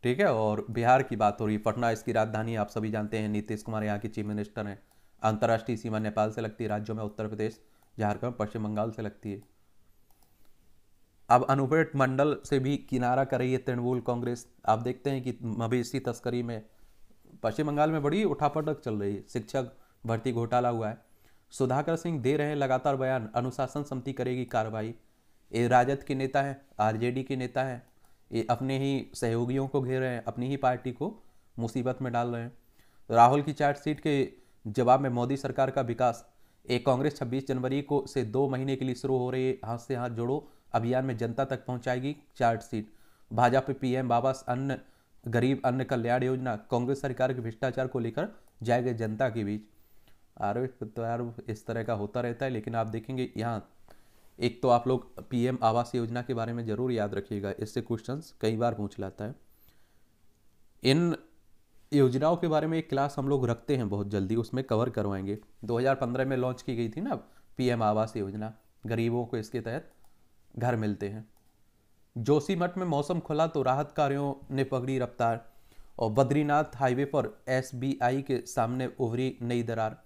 ठीक है और बिहार की बात हो रही है पटना इसकी राजधानी आप सभी जानते हैं नीतीश कुमार यहाँ के चीफ मिनिस्टर हैं अंतर्राष्ट्रीय सीमा नेपाल से लगती है राज्यों में उत्तर प्रदेश झारखंड पश्चिम बंगाल से लगती है अब अनुपेट मंडल से भी किनारा कर रही है तृणमूल कांग्रेस आप देखते हैं कि मवेशी तस्करी में पश्चिम बंगाल में बड़ी उठापटक चल रही है शिक्षक भर्ती घोटाला हुआ है सुधाकर सिंह दे रहे हैं लगातार बयान अनुशासन समिति करेगी कार्रवाई ये राजद के नेता है आरजेडी के नेता है ये अपने ही सहयोगियों को घेर रहे हैं अपनी ही पार्टी को मुसीबत में डाल रहे हैं राहुल की चार्जशीट के जवाब में मोदी सरकार का विकास एक कांग्रेस 26 जनवरी को से दो महीने के लिए शुरू हो रही हाथ से हाथ जोड़ो अभियान में जनता तक पहुंचाएगी चार्जशीट भाजपा पीएम बाबा अन्न गरीब अन्न कल्याण योजना कांग्रेस सरकार के भ्रष्टाचार को लेकर जाएगा जनता के बीच आर तो इस तरह का होता रहता है लेकिन आप देखेंगे यहाँ एक तो आप लोग पीएम आवास योजना के बारे में ज़रूर याद रखिएगा इससे क्वेश्चंस कई बार पूछ लाता है इन योजनाओं के बारे में एक क्लास हम लोग रखते हैं बहुत जल्दी उसमें कवर करवाएंगे 2015 में लॉन्च की गई थी ना पीएम आवास योजना गरीबों को इसके तहत घर मिलते हैं जोशीमठ में मौसम खुला तो राहत कार्यों ने पकड़ी रफ्तार और बद्रीनाथ हाईवे पर एसबीआई के सामने उभरी नई दरार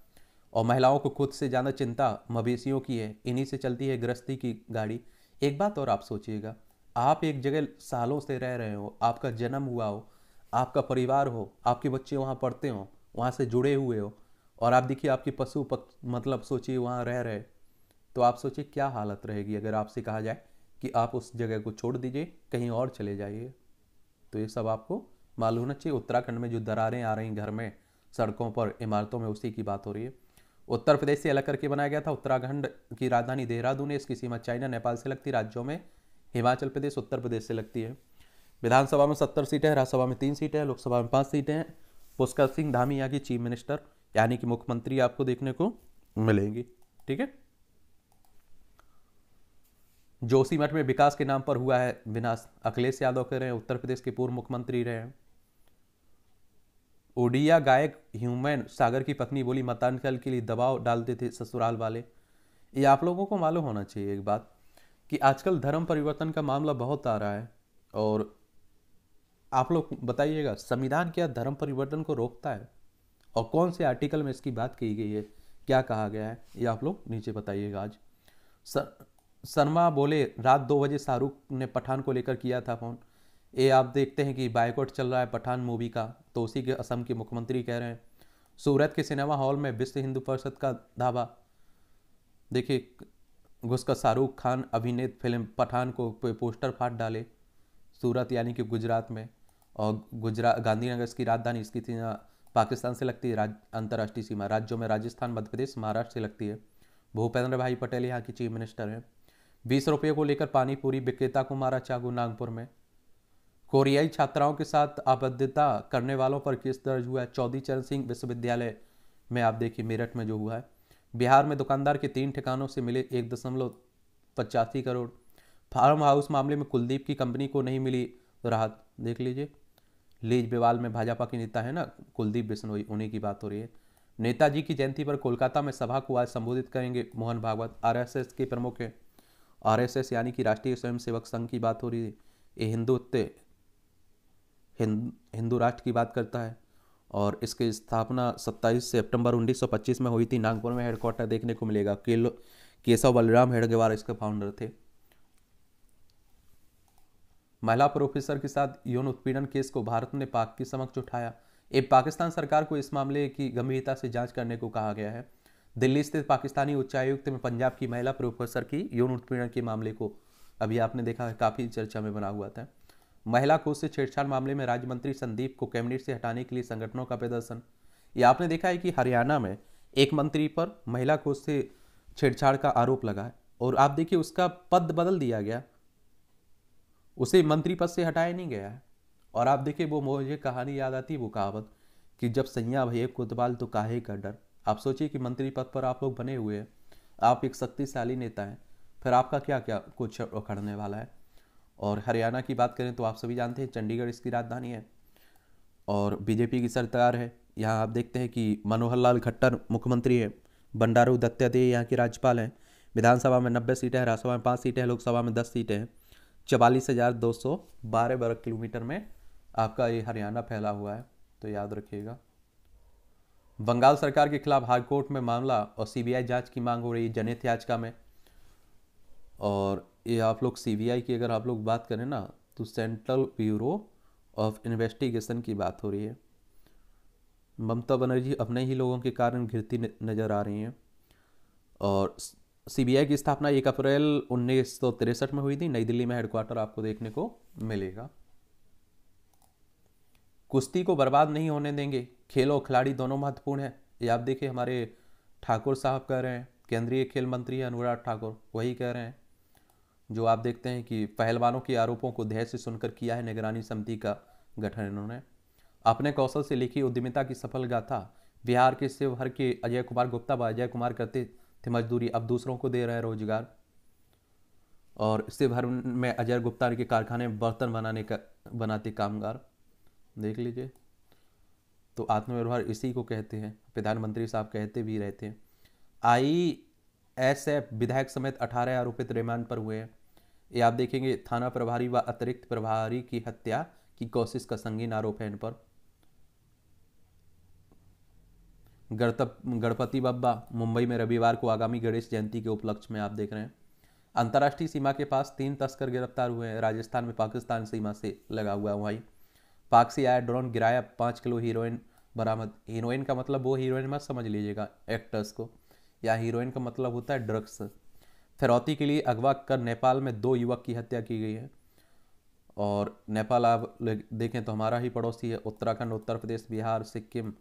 और महिलाओं को खुद से ज़्यादा चिंता मवेशियों की है इन्हीं से चलती है गृहस्थी की गाड़ी एक बात और आप सोचिएगा आप एक जगह सालों से रह रहे हो आपका जन्म हुआ हो आपका परिवार हो आपके बच्चे वहाँ पढ़ते हो वहाँ से जुड़े हुए हो और आप देखिए आपके पशु मतलब सोचिए वहाँ रह रहे तो आप सोचिए क्या हालत रहेगी अगर आपसे कहा जाए कि आप उस जगह को छोड़ दीजिए कहीं और चले जाइए तो ये सब आपको मालूम होना चाहिए उत्तराखंड में जो दरारें आ रही घर में सड़कों पर इमारतों में उसी की बात हो रही है उत्तर प्रदेश से अलग करके बनाया गया था उत्तराखंड की राजधानी देहरादून है इसकी सीमा चाइना नेपाल से लगती राज्यों में हिमाचल प्रदेश उत्तर प्रदेश से लगती है विधानसभा में सत्तर सीटें हैं राज्यसभा में तीन सीटें हैं लोकसभा में पाँच सीटें हैं पुष्कर सिंह धामी यहाँ की चीफ मिनिस्टर यानी कि मुख्यमंत्री आपको देखने को मिलेंगी ठीक है जोशीमठ में विकास के नाम पर हुआ है विनाश अखिलेश यादव के रहे हैं उत्तर प्रदेश के पूर्व मुख्यमंत्री रहे हैं ओडिया गायक ह्यूमैन सागर की पत्नी बोली मतानकल के लिए दबाव डालते थे ससुराल वाले ये आप लोगों को मालूम होना चाहिए एक बात कि आजकल धर्म परिवर्तन का मामला बहुत आ रहा है और आप लोग बताइएगा संविधान क्या धर्म परिवर्तन को रोकता है और कौन से आर्टिकल में इसकी बात की गई है क्या कहा गया है ये आप लोग नीचे बताइएगा आज सर शर्मा बोले रात दो बजे शाहरुख ने पठान को लेकर किया था फ़ोन ये आप देखते हैं कि बायकॉट चल रहा है पठान मूवी का तो उसी के असम के मुख्यमंत्री कह रहे हैं सूरत के सिनेमा हॉल में विश्व हिंदू परिषद का धावा देखिए घुस का शाहरुख खान अभिनेत फिल्म पठान को पोस्टर फाट डाले सूरत यानी कि गुजरात में और गुजरात गांधीनगर इसकी राजधानी इसकी सीमा पाकिस्तान से लगती है राज अंतर्राष्ट्रीय सीमा राज्यों में राजस्थान मध्य प्रदेश महाराष्ट्र से लगती है भूपेंद्र भाई पटेल यहाँ के चीफ मिनिस्टर हैं बीस रुपये को लेकर पानीपुरी विक्रेता को मारा चाकू नागपुर में कोरियाई छात्राओं के साथ आबद्धता करने वालों पर केस दर्ज हुआ है चौधरी चरण सिंह विश्वविद्यालय में आप देखिए मेरठ में जो हुआ है बिहार में दुकानदार के तीन ठिकानों से मिले एक दशमलव पचासी करोड़ फार्म हाउस मामले में कुलदीप की कंपनी को नहीं मिली राहत देख लीजिए लीज बेवाल में भाजपा के नेता है ना कुलदीप बिश्नोई उन्हीं की बात हो रही है नेताजी की जयंती पर कोलकाता में सभा को आज संबोधित करेंगे मोहन भागवत आर के प्रमुख हैं एस यानी कि राष्ट्रीय स्वयंसेवक संघ की बात हो रही है ये हिंदुत्व हिंदू राष्ट्र की बात करता है और इसकी स्थापना 27 सितंबर 1925 में हुई थी नागपुर में हेडक्वार्टर देखने को मिलेगा केलो केशव बलराम हेडगेवार इसके फाउंडर थे महिला प्रोफेसर के साथ यौन उत्पीड़न केस को भारत ने पाक के समक्ष उठाया एक पाकिस्तान सरकार को इस मामले की गंभीरता से जांच करने को कहा गया है दिल्ली स्थित पाकिस्तानी उच्चायुक्त में पंजाब की महिला प्रोफेसर की यौन उत्पीड़न के मामले को अभी आपने देखा है काफ़ी चर्चा में बना हुआ था महिला कोष से छेड़छाड़ मामले में राज्य मंत्री संदीप को कैबिनेट से हटाने के लिए संगठनों का प्रदर्शन ये आपने देखा है कि हरियाणा में एक मंत्री पर महिला कोष से छेड़छाड़ का आरोप लगा है और आप देखिए उसका पद बदल दिया गया उसे मंत्री पद से हटाया नहीं गया है और आप देखिए वो मुझे कहानी याद आती है वो कहावत कि जब सैया भैया कोतवाल तो काहे का डर आप सोचिए कि मंत्री पद पर आप लोग बने हुए हैं आप एक शक्तिशाली नेता हैं फिर आपका क्या क्या कुछ उखड़ने वाला है और हरियाणा की बात करें तो आप सभी जानते हैं चंडीगढ़ इसकी राजधानी है और बीजेपी की सरकार है यहाँ आप देखते हैं कि मनोहर लाल खट्टर मुख्यमंत्री है बंडारू दत्तात्रेय यहाँ के राज्यपाल हैं विधानसभा में नब्बे सीटें हैं राज्यसभा में पाँच सीटें हैं लोकसभा में दस सीटें हैं चवालीस हज़ार दो सौ बारह वर्ग किलोमीटर में आपका ये हरियाणा फैला हुआ है तो याद रखिएगा बंगाल सरकार के खिलाफ हाईकोर्ट में मामला और सीबीआई जांच की मांग हो रही है जनहित याचिका में और ये आप लोग सीबीआई की अगर आप लोग बात करें ना तो सेंट्रल ब्यूरो ऑफ इन्वेस्टिगेशन की बात हो रही है ममता बनर्जी अपने ही लोगों के कारण घिरती नज़र आ रही हैं और सीबीआई की स्थापना एक अप्रैल उन्नीस में हुई थी नई दिल्ली में हेडक्वार्टर आपको देखने को मिलेगा कुश्ती को बर्बाद नहीं होने देंगे खेल और खिलाड़ी दोनों महत्वपूर्ण है ये आप देखिए हमारे ठाकुर साहब कह रहे हैं केंद्रीय खेल मंत्री अनुराग ठाकुर वही कह रहे हैं जो आप देखते हैं कि पहलवानों के आरोपों को धैर्य से सुनकर किया है निगरानी समिति का गठन इन्होंने अपने कौशल से लिखी उद्यमिता की सफल गाथा बिहार के शिवहर के अजय कुमार गुप्ता व अजय कुमार करते थे मजदूरी अब दूसरों को दे रहे रोजगार और शिवहर में अजय गुप्ता के कारखाने बर्तन बनाने का बनाते कामगार देख लीजिए तो आत्मनिर्भर इसी को कहते हैं प्रधानमंत्री साहब कहते भी रहते हैं आई एस एफ विधायक समेत अठारह आरोपित रिमांड पर हुए हैं ये आप देखेंगे थाना प्रभारी व अतिरिक्त प्रभारी की हत्या की कोशिश का संगीन आरोप है इन पर गणपति बब्बा मुंबई में रविवार को आगामी गणेश जयंती के उपलक्ष्य में आप देख रहे हैं अंतर्राष्ट्रीय सीमा के पास तीन तस्कर गिरफ्तार हुए हैं राजस्थान में पाकिस्तान सीमा से लगा हुआ वहीं पाक से आया ड्रोन गिराया पाँच किलो हीरोइन बरामद हीरोइन का मतलब वो हीरोइन मत समझ लीजिएगा एक्टर्स को या हीरोइन का मतलब होता है ड्रग्स फिरौती के लिए अगवा कर नेपाल में दो युवक की हत्या की गई है और नेपाल आप देखें तो हमारा ही पड़ोसी है उत्तराखंड उत्तर प्रदेश बिहार सिक्किम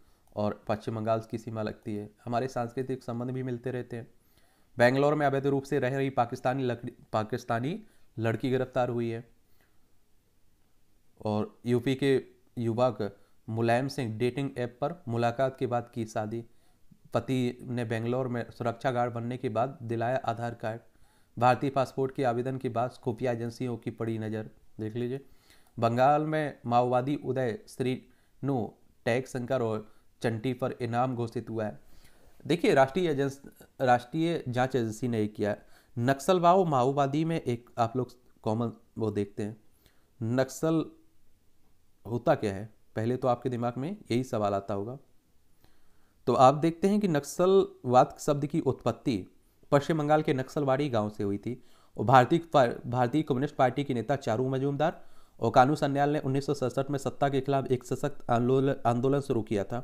और पश्चिम बंगाल की सीमा लगती है हमारे सांस्कृतिक संबंध भी मिलते रहते हैं बेंगलोर में अवैध रूप से रह रही पाकिस्तानी लकड़ी पाकिस्तानी लड़की गिरफ्तार हुई है और यूपी के युवक मुलायम सिंह डेटिंग ऐप पर मुलाकात के बाद की शादी पति ने बेंगलोर में सुरक्षा गार्ड बनने के बाद दिलाया आधार कार्ड भारतीय पासपोर्ट के आवेदन के बाद खुफिया एजेंसियों की पड़ी नज़र देख लीजिए बंगाल में माओवादी उदय श्री नो टैग शंकर और चंटी पर इनाम घोषित हुआ है देखिए राष्ट्रीय एजेंस राष्ट्रीय जांच एजेंसी ने किया नक्सलवाओ माओवादी में एक आप लोग कॉमन वो देखते हैं नक्सल होता क्या है पहले तो आपके दिमाग में यही सवाल आता होगा तो आप देखते हैं कि नक्सलवाद शब्द की उत्पत्ति पश्चिम बंगाल के नक्सलवाड़ी गांव से हुई थी और भारतीय भारतीय कम्युनिस्ट पार्टी के नेता चारू मजूमदार और कानू सन्याल ने उन्नीस में सत्ता के खिलाफ एक सशक्त आंदोलन शुरू किया था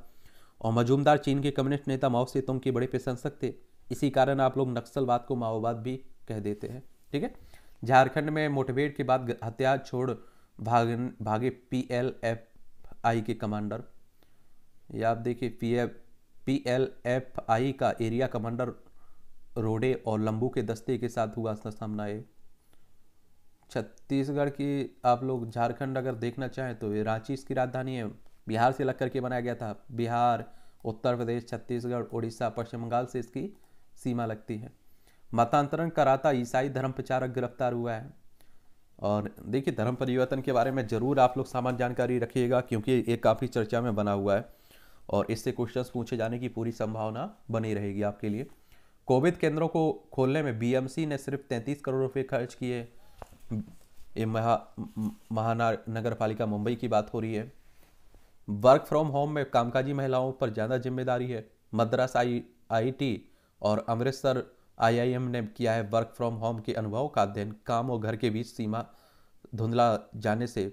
और मजूमदार चीन के कम्युनिस्ट नेता माओ सेतुंग के बड़े प्रशंसक थे इसी कारण आप लोग नक्सलवाद को माओवाद भी कह देते हैं ठीक है झारखंड में मुठभेड़ के बाद हत्या छोड़ भाग भागे पी एल एफ आई के कमांडर या आप देखिए P F P L F I का एरिया कमांडर रोडे और लंबू के दस्ते के साथ हुआ था सामना ये छत्तीसगढ़ की आप लोग झारखंड अगर देखना चाहें तो ये रांची इसकी राजधानी है बिहार से लग करके बनाया गया था बिहार उत्तर प्रदेश छत्तीसगढ़ उड़ीसा पश्चिम बंगाल से इसकी सीमा लगती है मतांतरण कराता ईसाई धर्म प्रचारक गिरफ्तार हुआ है और देखिए धर्म परिवर्तन के बारे में ज़रूर आप लोग सामान्य जानकारी रखिएगा क्योंकि ये काफ़ी चर्चा में बना हुआ है और इससे क्वेश्चंस पूछे जाने की पूरी संभावना बनी रहेगी आपके लिए कोविड केंद्रों को खोलने में बीएमसी ने सिर्फ तैंतीस करोड़ रुपये खर्च किए ये महा महानगर पालिका मुंबई की बात हो रही है वर्क फ्रॉम होम में कामकाजी महिलाओं पर ज़्यादा जिम्मेदारी है मद्रास आई आईटी और अमृतसर आईआईएम ने किया है वर्क फ्रॉम होम के अनुभव का अध्ययन काम और घर के बीच सीमा धुंधला जाने से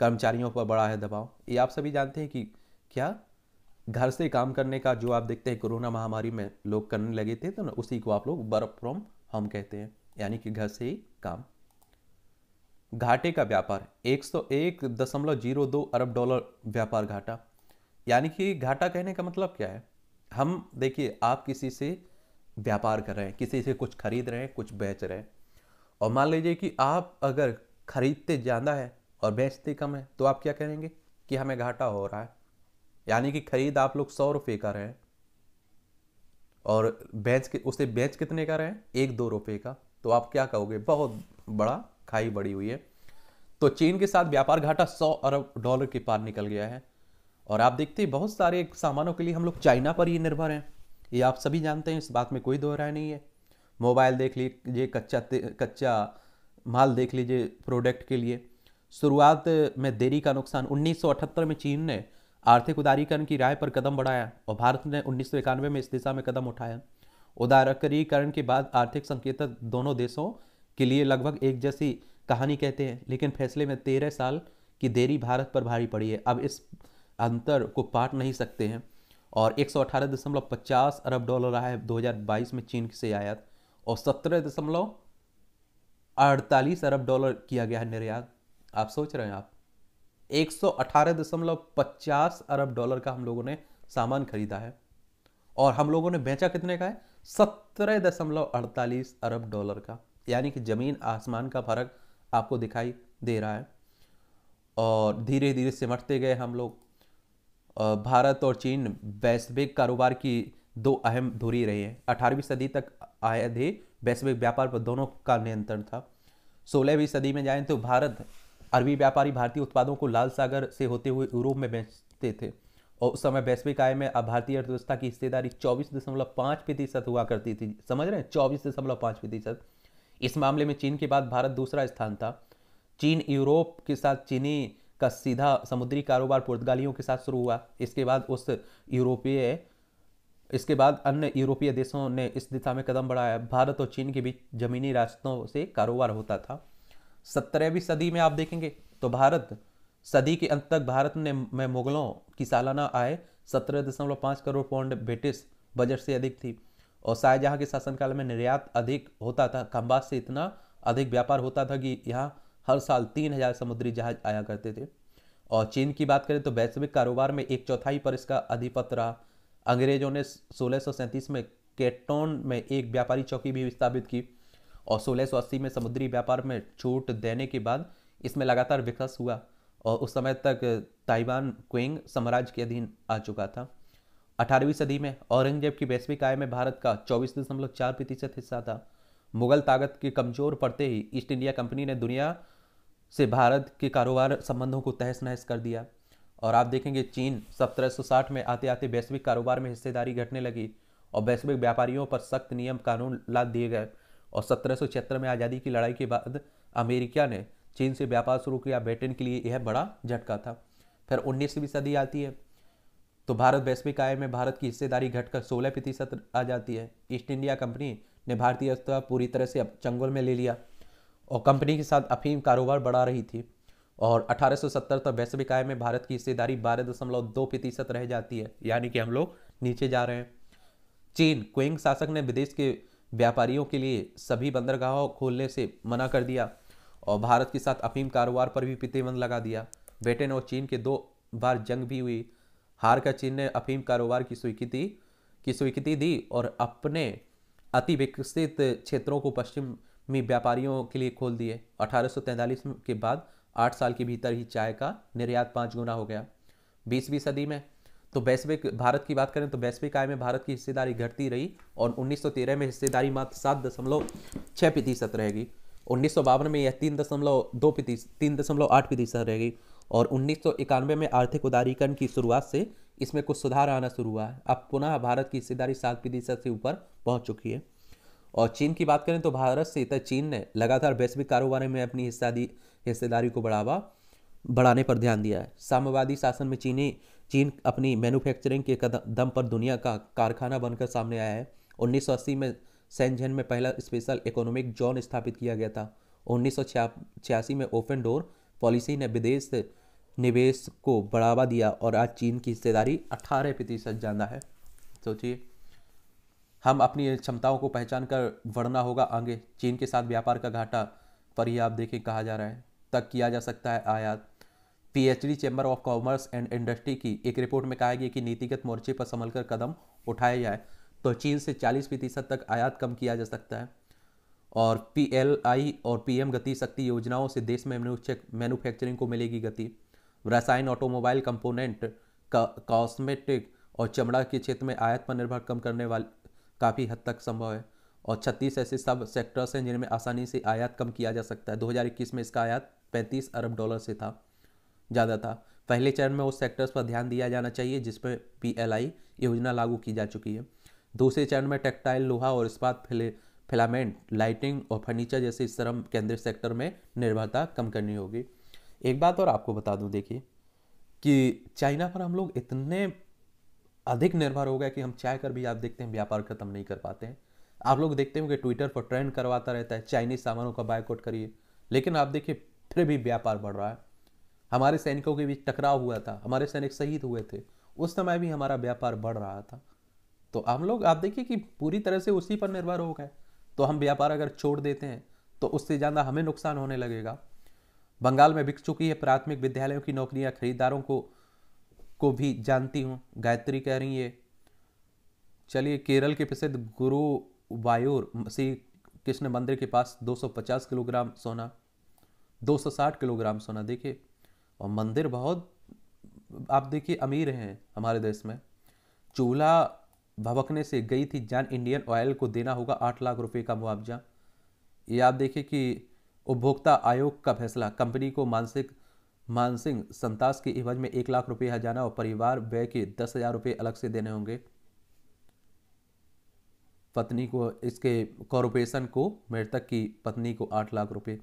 कर्मचारियों पर बढ़ा है दबाव ये आप सभी जानते हैं कि क्या घर से काम करने का जो आप देखते हैं कोरोना महामारी में लोग करने लगे थे तो ना उसी को आप लोग वर्क फ्रॉम होम कहते हैं यानी कि घर से ही काम घाटे का व्यापार एक सौ एक दशमलव जीरो दो अरब डॉलर व्यापार घाटा यानी कि घाटा कहने का मतलब क्या है हम देखिए आप किसी से व्यापार कर रहे हैं किसी से कुछ खरीद रहे हैं कुछ बेच रहे हैं और मान लीजिए कि आप अगर खरीदते ज़्यादा है और बेचते कम है तो आप क्या करेंगे कि हमें घाटा हो रहा है यानी कि खरीद आप लोग सौ रुपये का रहे और बेच के उसे बेच कितने का रहे एक दो रुपये का तो आप क्या कहोगे बहुत बड़ा खाई बड़ी हुई है तो चीन के साथ व्यापार घाटा सौ अरब डॉलर के पार निकल गया है और आप देखते हैं बहुत सारे सामानों के लिए हम लोग चाइना पर ही निर्भर हैं ये आप सभी जानते हैं इस बात में कोई दो राय नहीं है मोबाइल देख लीजिए कच्चा कच्चा माल देख लीजिए प्रोडक्ट के लिए शुरुआत में देरी का नुकसान 1978 में चीन ने आर्थिक उदारीकरण की राय पर कदम बढ़ाया और भारत ने उन्नीस में इस दिशा में कदम उठाया उदारकरीकरण के बाद आर्थिक संकेत दोनों देशों के लिए लगभग एक जैसी कहानी कहते हैं लेकिन फैसले में तेरह साल की देरी भारत पर भारी पड़ी है अब इस अंतर को पाट नहीं सकते हैं और एक अरब डॉलर रहा है 2022 में चीन से आयात और सत्रह दशमलव अड़तालीस अरब डॉलर किया गया है निर्यात आप सोच रहे हैं आप 118.50 अरब डॉलर का हम लोगों ने सामान खरीदा है और हम लोगों ने बेचा कितने का है सत्रह दशमलव अड़तालीस अरब डॉलर का यानी कि ज़मीन आसमान का फर्क आपको दिखाई दे रहा है और धीरे धीरे सिमटते गए हम लोग भारत और चीन वैश्विक कारोबार की दो अहम धुरी रही हैं अठारहवीं सदी तक आए थे वैश्विक व्यापार पर दोनों का नियंत्रण था सोलहवीं सदी में जाएं तो भारत अरबी व्यापारी भारतीय उत्पादों को लाल सागर से होते हुए यूरोप में बेचते थे और उस समय वैश्विक आय में अब भारतीय अर्थव्यवस्था की हिस्सेदारी चौबीस दशमलव पाँच प्रतिशत हुआ करती थी समझ रहे हैं चौबीस दशमलव पाँच प्रतिशत इस मामले में चीन के बाद भारत दूसरा स्थान था चीन यूरोप के साथ चीनी का सीधा समुद्री कारोबार पुर्तगालियों के साथ शुरू हुआ इसके बाद उस यूरोपीय इसके बाद अन्य यूरोपीय देशों ने इस दिशा में कदम बढ़ाया भारत और चीन के बीच जमीनी रास्तों से कारोबार होता था सत्रहवीं सदी में आप देखेंगे तो भारत सदी के अंत तक भारत ने में मुगलों की सालाना आय सत्रह दशमलव पाँच करोड़ पौंड ब्रिटिश बजट से अधिक थी और शाहजहाँ के शासनकाल में निर्यात अधिक होता था खम्बात से इतना अधिक व्यापार होता था कि यहाँ हर साल तीन हजार समुद्री जहाज आया करते थे और चीन की बात करें तो वैश्विक कारोबार में एक चौथाई पर इसका अधिपत रहा अंग्रेजों ने सोलह में केटोन में एक व्यापारी चौकी भी स्थापित की और सोलह में समुद्री व्यापार में छूट देने के बाद इसमें लगातार विकास हुआ और उस समय तक ताइवान क्विंग साम्राज्य के अधीन आ चुका था 18वीं सदी में औरंगजेब की वैश्विक आय में भारत का चौबीस दशमलव चार प्रतिशत हिस्सा था मुगल ताकत के कमजोर पड़ते ही ईस्ट इंडिया कंपनी ने दुनिया से भारत के कारोबार संबंधों को तहस नहस कर दिया और आप देखेंगे चीन 1760 में आते आते वैश्विक कारोबार में हिस्सेदारी घटने लगी और वैश्विक व्यापारियों पर सख्त नियम कानून ला दिए गए और सत्रह में आज़ादी की लड़ाई के बाद अमेरिका ने चीन से व्यापार शुरू किया ब्रिटेन के लिए यह बड़ा झटका था फिर उन्नीसवीं सदी आती है तो भारत वैश्विक आय में भारत की हिस्सेदारी घटकर सोलह प्रतिशत आ जाती है ईस्ट इंडिया कंपनी ने भारतीय अर्थव्यवस्था पूरी तरह से चंगुल में ले लिया और कंपनी के साथ अफीम कारोबार बढ़ा रही थी और 1870 तक वैश्विक आय में भारत की हिस्सेदारी बारह दशमलव दो प्रतिशत रह जाती है यानी कि हम लोग नीचे जा रहे हैं चीन क्विंग शासक ने विदेश के व्यापारियों के लिए सभी बंदरगाहों खोलने से मना कर दिया और भारत के साथ अफीम कारोबार पर भी प्रतिबंध लगा दिया ब्रिटेन और चीन के दो बार जंग भी हुई हार का चीन ने अफीम कारोबार की स्वीकृति की स्वीकृति दी और अपने अति विकसित क्षेत्रों को पश्चिम में व्यापारियों के लिए खोल दिए 1843 के बाद आठ साल के भीतर ही चाय का निर्यात पाँच गुना हो गया बीसवीं सदी में तो वैश्विक भारत की बात करें तो वैश्विक आय में भारत की हिस्सेदारी घटती रही और 1913 में हिस्सेदारी मात्र सात दशमलव छः प्रतिशत रहेगी उन्नीस में यह तीन दशमलव दो प्रतिशत तीन दशमलव आठ प्रतिशत रहेगी और उन्नीस में आर्थिक उदारीकरण की शुरुआत से इसमें कुछ सुधार आना शुरू हुआ है अब पुनः भारत की हिस्सेदारी सात प्रतिशत से ऊपर पहुँच चुकी है और चीन की बात करें तो भारत से इतर चीन ने लगातार वैश्विक कारोबार में अपनी हिस्सा हिस्सेदारी को बढ़ावा बढ़ाने पर ध्यान दिया है साम्यवादी शासन में चीनी चीन अपनी मैन्युफैक्चरिंग के कदम दम पर दुनिया का कारखाना बनकर सामने आया है अस्सी में सेंझेन में पहला स्पेशल इकोनॉमिक जोन स्थापित किया गया था उन्नीस में ओपन डोर पॉलिसी ने विदेश निवेश को बढ़ावा दिया और आज चीन की हिस्सेदारी 18 प्रतिशत ज़्यादा है सोचिए हम अपनी क्षमताओं को पहचान कर बढ़ना होगा आगे चीन के साथ व्यापार का घाटा पर ही आप देखें कहा जा रहा है तक किया जा सकता है आयात PHD chamber of commerce and industry की एक रिपोर्ट में कहा गया कि नीतिगत मोर्चे पर संभल कर कदम उठाए जाए तो चीन से 40 प्रतिशत तक आयात कम किया जा सकता है और पीएलआई और पीएम गति शक्ति योजनाओं से देश में मैनुफैक्चरिंग को मिलेगी गति रसायन ऑटोमोबाइल कंपोनेंट कॉस्मेटिक और चमड़ा के क्षेत्र में आयात पर निर्भर कम करने वाले काफ़ी हद तक संभव है और छत्तीस ऐसे सब सेक्टर्स हैं जिनमें आसानी से आयात कम किया जा सकता है 2021 में इसका आयात 35 अरब डॉलर से था ज़्यादा था पहले चरण में उस सेक्टर्स पर ध्यान दिया जाना चाहिए जिसमें पी योजना लागू की जा चुकी है दूसरे चरण में टेक्सटाइल लोहा और इस्पात फिले फिलामेंट लाइटिंग और फर्नीचर जैसे श्रम केंद्रित सेक्टर में निर्भरता कम करनी होगी एक बात और आपको बता दूं देखिए कि चाइना पर हम लोग इतने अधिक निर्भर हो गए कि हम चाय कर भी आप देखते हैं व्यापार खत्म नहीं कर पाते हैं आप लोग देखते हो कि ट्विटर पर ट्रेंड करवाता रहता है चाइनीज सामानों का बायकॉट करिए लेकिन आप देखिए फिर भी व्यापार बढ़ रहा है हमारे सैनिकों के बीच टकराव हुआ था हमारे सैनिक शहीद हुए थे उस समय भी हमारा व्यापार बढ़ रहा था तो हम लोग आप देखिए कि पूरी तरह से उसी पर निर्भर हो गए तो हम व्यापार अगर छोड़ देते हैं तो उससे ज़्यादा हमें नुकसान होने लगेगा बंगाल में बिक चुकी है प्राथमिक विद्यालयों की नौकरियां खरीदारों को को भी जानती हूँ गायत्री कह रही है चलिए केरल के प्रसिद्ध गुरु वायूर श्री कृष्ण मंदिर के पास 250 किलोग्राम सोना 260 किलोग्राम सोना देखिए और मंदिर बहुत आप देखिए अमीर हैं हमारे देश में चूल्हा भवकने से गई थी जान इंडियन ऑयल को देना होगा आठ लाख रुपए का मुआवजा ये आप देखिए कि उपभोक्ता आयोग का फैसला कंपनी को मानसिक मानसिंह संतास के इवज में एक लाख रुपये हजाना और परिवार व्यय के दस हजार रुपये अलग से देने होंगे पत्नी को इसके कॉरपोरेशन को मृतक की पत्नी को आठ लाख रुपये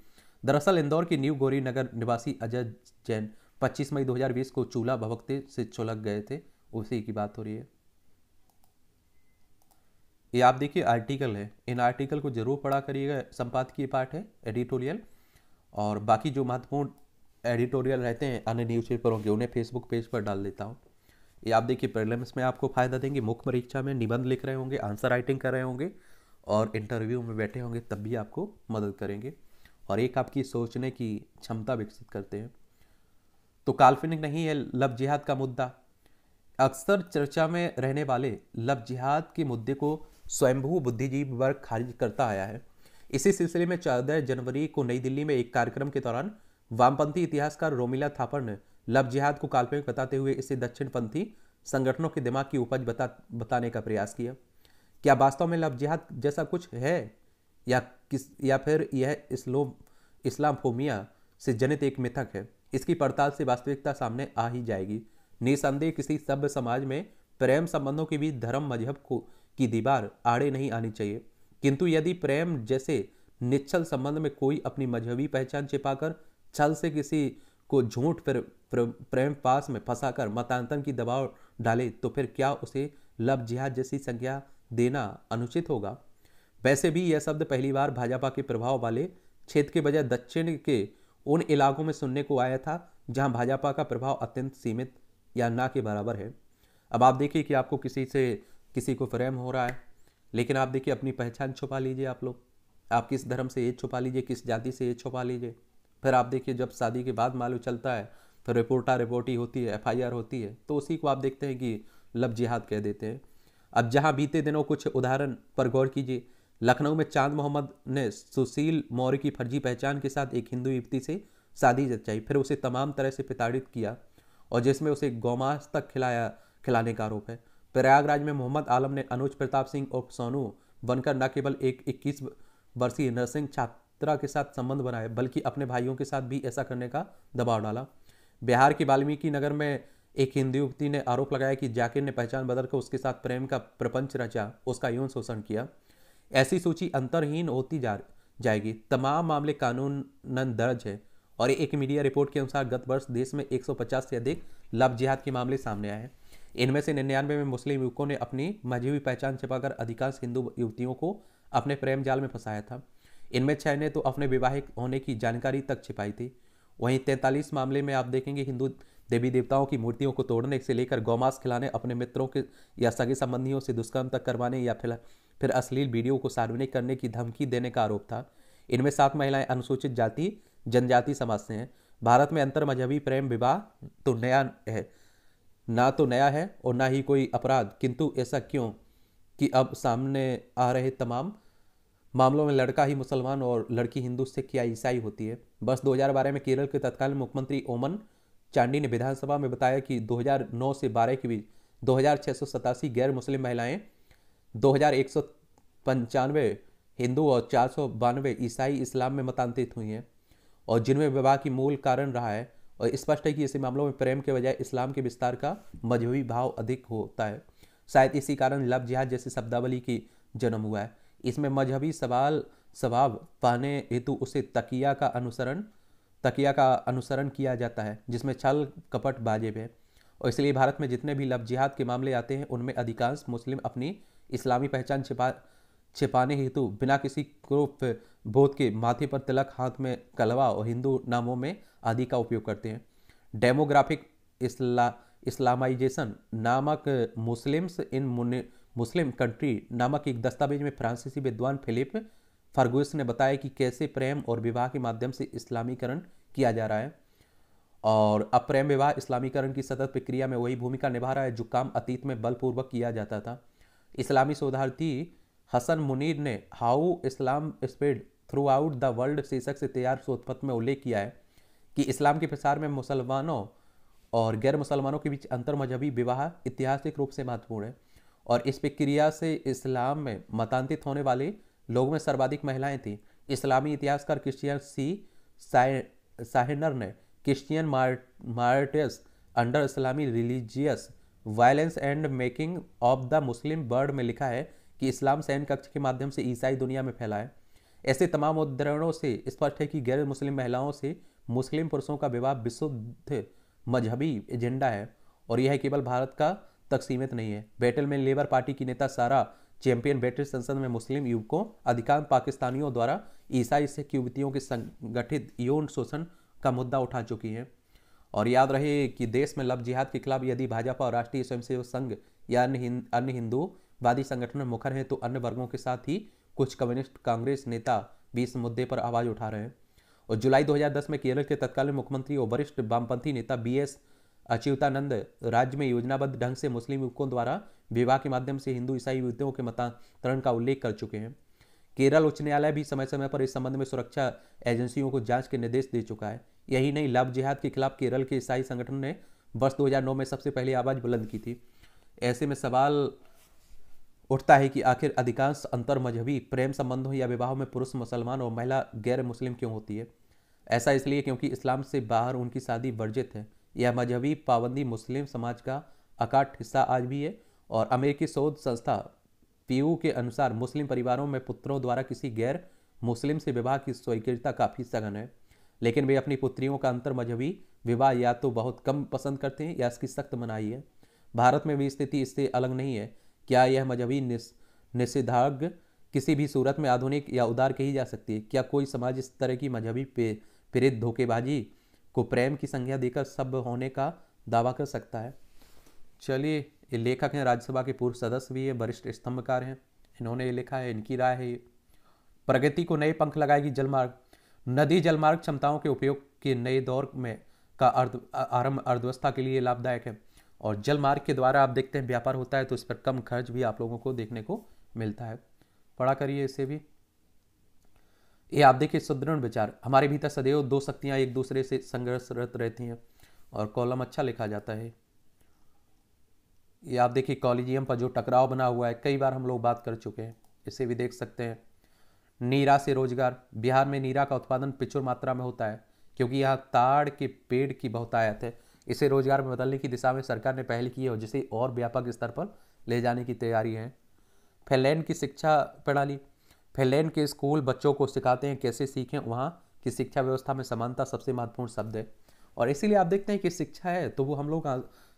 दरअसल इंदौर की न्यू गोरी नगर निवासी अजय जैन 25 मई 2020 को चूल्हा भवक्ते से चुलक गए थे उसी की बात हो रही है ये आप देखिए आर्टिकल है इन आर्टिकल को जरूर पढ़ा करिएगा संपादकीय पार्ट है एडिटोरियल और बाकी जो महत्वपूर्ण एडिटोरियल रहते हैं अन्य न्यूज़ पेपरों के उन्हें फेसबुक पेज पर डाल देता हूँ ये आप देखिए प्रिलिम्स में आपको फ़ायदा देंगे मुख्य परीक्षा में निबंध लिख रहे होंगे आंसर राइटिंग कर रहे होंगे और इंटरव्यू में बैठे होंगे तब भी आपको मदद करेंगे और एक आपकी सोचने की क्षमता विकसित करते हैं तो काल्पनिक नहीं है लफ जिहाद का मुद्दा अक्सर चर्चा में रहने वाले लफ जिहाद के मुद्दे को स्वयंभू बुद्धिजीवी वर्ग खारिज करता आया है इसी सिलसिले में चौदह जनवरी को नई दिल्ली में एक कार्यक्रम के दौरान वामपंथी इतिहासकार रोमिला थापर ने लव जिहाद को काल्पनिक बताते हुए इसे दक्षिणपंथी संगठनों के दिमाग की उपज बता बताने का प्रयास किया क्या वास्तव में लफ जिहाद जैसा कुछ है या किस या फिर यह इस्लो इस्लाम फोमिया से जनित एक मिथक है इसकी पड़ताल से वास्तविकता सामने आ ही जाएगी निसंदेह किसी सभ्य समाज में प्रेम संबंधों के बीच धर्म मजहब को की दीवार आड़े नहीं आनी चाहिए किंतु यदि प्रेम जैसे निश्चल संबंध में कोई अपनी मजहबी पहचान छिपाकर छल से किसी को झूठ पर प्रेम पास में फंसाकर मतांतन की दबाव डाले तो फिर क्या उसे लव जिहाद जैसी संज्ञा देना अनुचित होगा वैसे भी यह शब्द पहली बार भाजपा के प्रभाव वाले क्षेत्र के बजाय दक्षिण के उन इलाकों में सुनने को आया था जहां भाजपा का प्रभाव अत्यंत सीमित या ना के बराबर है अब आप देखिए कि आपको किसी से किसी को फ्रेम हो रहा है लेकिन आप देखिए अपनी पहचान छुपा लीजिए आप लोग आप किस धर्म से ये छुपा लीजिए किस जाति से ये छुपा लीजिए फिर आप देखिए जब शादी के बाद मालूम चलता है फिर रिपोर्टा रिपोर्टी होती है एफआईआर होती है तो उसी को आप देखते हैं कि लफ जिहाद कह देते हैं अब जहाँ बीते दिनों कुछ उदाहरण पर गौर कीजिए लखनऊ में चांद मोहम्मद ने सुशील मौर्य की फर्जी पहचान के साथ एक हिंदू युवती से शादी जचाई फिर उसे तमाम तरह से प्रताड़ित किया और जिसमें उसे गौमास तक खिलाया खिलाने का आरोप है प्रयागराज में मोहम्मद आलम ने अनुज प्रताप सिंह और सोनू बनकर न केवल एक इक्कीस वर्षीय नर्सिंग छात्रा के साथ संबंध बनाए बल्कि अपने भाइयों के साथ भी ऐसा करने का दबाव डाला बिहार के वाल्मीकि नगर में एक हिंदू युवती ने आरोप लगाया कि जाकिर ने पहचान बदलकर उसके साथ प्रेम का प्रपंच रचा उसका यौन शोषण किया ऐसी सूची अंतरहीन होती जा जाएगी तमाम मामले कानूनन दर्ज है और एक मीडिया रिपोर्ट के अनुसार गत वर्ष देश में 150 से अधिक लव जिहाद के मामले सामने आए हैं इनमें से निन्यानवे में मुस्लिम युवकों ने अपनी मजहबी पहचान छिपाकर अधिकांश हिंदू युवतियों को अपने प्रेम जाल में फंसाया था इनमें छह ने तो अपने विवाहित होने की जानकारी तक छिपाई थी वहीं तैंतालीस मामले में आप देखेंगे हिंदू देवी देवताओं की मूर्तियों को तोड़ने से लेकर गौमांस खिलाने अपने मित्रों के या सगे संबंधियों से दुष्कर्म तक करवाने या फिर फिर अश्लील वीडियो को सार्वजनिक करने की धमकी देने का आरोप था इनमें सात महिलाएं अनुसूचित जाति जनजाति समाज से हैं भारत में अंतर मजहबी प्रेम विवाह तो नया है ना तो नया है और ना ही कोई अपराध किंतु ऐसा क्यों कि अब सामने आ रहे तमाम मामलों में लड़का ही मुसलमान और लड़की हिंदू सिख या ईसाई होती है बस 2012 में केरल के तत्कालीन मुख्यमंत्री ओमन चांडी ने विधानसभा में बताया कि 2009 से 12 के बीच दो गैर मुस्लिम महिलाएं दो हिंदू और चार सौ बानवे ईसाई इस्लाम में मतांतरित हुई हैं और जिनमें विवाह की मूल कारण रहा है और स्पष्ट है कि ऐसे मामलों में प्रेम के बजाय इस्लाम के विस्तार का मजहबी भाव अधिक होता है शायद इसी कारण लव जिहाद जैसी शब्दावली की जन्म हुआ है इसमें मजहबी सवाल स्वभाव पाने हेतु उसे तकिया का अनुसरण तकिया का अनुसरण किया जाता है जिसमें छल कपट बाजेब है और इसलिए भारत में जितने भी लव जिहाद के मामले आते हैं उनमें अधिकांश मुस्लिम अपनी इस्लामी पहचान छिपा छिपाने हेतु बिना किसी क्रूप बोध के माथे पर तिलक हाथ में कलवा और हिंदू नामों में आदि का उपयोग करते हैं डेमोग्राफिक इस्ला इस्लामाइजेशन नामक मुस्लिम्स इन मुस्लिम कंट्री नामक एक दस्तावेज में फ्रांसीसी विद्वान फिलिप फर्गुस ने बताया कि कैसे प्रेम और विवाह के माध्यम से इस्लामीकरण किया जा रहा है और अब प्रेम विवाह इस्लामीकरण की सतत प्रक्रिया में वही भूमिका निभा रहा है जो काम अतीत में बलपूर्वक किया जाता था इस्लामी शोधार्थी हसन मुनीर ने how Islam spread throughout the world शीर्षक से तैयार शोधपत्र में उल्लेख किया है कि इस्लाम के प्रसार में मुसलमानों और गैर मुसलमानों के बीच अंतर मजहबी विवाह ऐतिहासिक रूप से महत्वपूर्ण है और इस प्रक्रिया से इस्लाम में मतांतित होने वाले लोगों में सर्वाधिक महिलाएं थीं इस्लामी इतिहासकार क्रिश्चियन सी साहिनर ने Christian martyrs under Islam religious violence and making of the Muslim world में लिखा है कि इस्लाम सैन कक्ष के माध्यम से ईसाई दुनिया में फैला है ऐसे तमाम उदाहरणों से स्पष्ट है कि गैर मुस्लिम महिलाओं से मुस्लिम पुरुषों का विवाह विशुद्ध मजहबी एजेंडा है और यह केवल भारत का तक सीमित नहीं है बैटल में लेबर पार्टी की नेता सारा चैंपियन ब्रिटिश संसद में मुस्लिम युवकों अधिकांश पाकिस्तानियों द्वारा ईसाई से युवतियों के संगठित यौन शोषण का मुद्दा उठा चुकी हैं और याद रहे कि देश में लव जिहाद के खिलाफ यदि भाजपा और राष्ट्रीय स्वयंसेवक संघ या अन्य अन्य हिंदूवादी संगठन मुखर हैं तो अन्य वर्गों के साथ ही कुछ कम्युनिस्ट कांग्रेस नेता भी इस मुद्दे पर आवाज उठा रहे हैं और जुलाई 2010 में केरल के तत्कालीन मुख्यमंत्री और वरिष्ठ वामपंथी नेता बी एस अच्युतानंद राज्य में योजनाबद्ध ढंग से मुस्लिम युवकों द्वारा विवाह के माध्यम से हिंदू ईसाई युवतियों के मतांतरण का उल्लेख कर चुके हैं केरल उच्च न्यायालय भी समय समय पर इस संबंध में सुरक्षा एजेंसियों को जांच के निर्देश दे चुका है यही नहीं लव जिहाद के खिलाफ केरल के ईसाई संगठन ने वर्ष 2009 में सबसे पहले आवाज़ बुलंद की थी ऐसे में सवाल उठता है कि आखिर अधिकांश अंतर मजहबी प्रेम संबंधों या विवाह में पुरुष मुसलमान और महिला गैर मुस्लिम क्यों होती है ऐसा इसलिए क्योंकि इस्लाम से बाहर उनकी शादी वर्जित है यह मजहबी पाबंदी मुस्लिम समाज का अकाट हिस्सा आज भी है और अमेरिकी शोध संस्था पीयू के अनुसार मुस्लिम परिवारों में पुत्रों द्वारा किसी गैर मुस्लिम से विवाह की स्वीकृता काफ़ी सघन है लेकिन वे अपनी पुत्रियों का अंतर मजहबी विवाह या तो बहुत कम पसंद करते हैं या इसकी सख्त मनाही है भारत में भी स्थिति इससे अलग नहीं है क्या यह मजहबी निषेधाज्ञ किसी भी सूरत में आधुनिक या उदार कही जा सकती है क्या कोई समाज इस तरह की मजहबी पे प्रेरित धोखेबाजी को प्रेम की संज्ञा देकर सब होने का दावा कर सकता है चलिए ये लेखक हैं राज्यसभा के पूर्व सदस्य भी हैं वरिष्ठ स्तंभकार हैं इन्होंने ये लिखा है इनकी राय है प्रगति को नए पंख लगाएगी जलमार्ग नदी जलमार्ग क्षमताओं के उपयोग के नए दौर में का अर्ध आरंभ अर्थव्यवस्था के लिए लाभदायक है और जलमार्ग के द्वारा आप देखते हैं व्यापार होता है तो इस पर कम खर्च भी आप लोगों को देखने को मिलता है पढ़ा करिए इसे भी ये आप देखिए सुदृढ़ विचार हमारे भीतर सदैव दो शक्तियां एक दूसरे से संघर्षरत रहती हैं और कॉलम अच्छा लिखा जाता है ये आप देखिए कॉलिजियम पर जो टकराव बना हुआ है कई बार हम लोग बात कर चुके हैं इसे भी देख सकते हैं नीरा से रोजगार बिहार में नीरा का उत्पादन पिछुर मात्रा में होता है क्योंकि यहाँ ताड़ के पेड़ की बहुतायत है इसे रोजगार में बदलने की दिशा में सरकार ने पहल की है और जिसे और व्यापक स्तर पर ले जाने की तैयारी है फिनलैंड की शिक्षा प्रणाली फिनलैंड के स्कूल बच्चों को सिखाते हैं कैसे सीखें वहाँ की शिक्षा व्यवस्था में समानता सबसे महत्वपूर्ण शब्द है और इसीलिए आप देखते हैं कि शिक्षा है तो वो हम लोग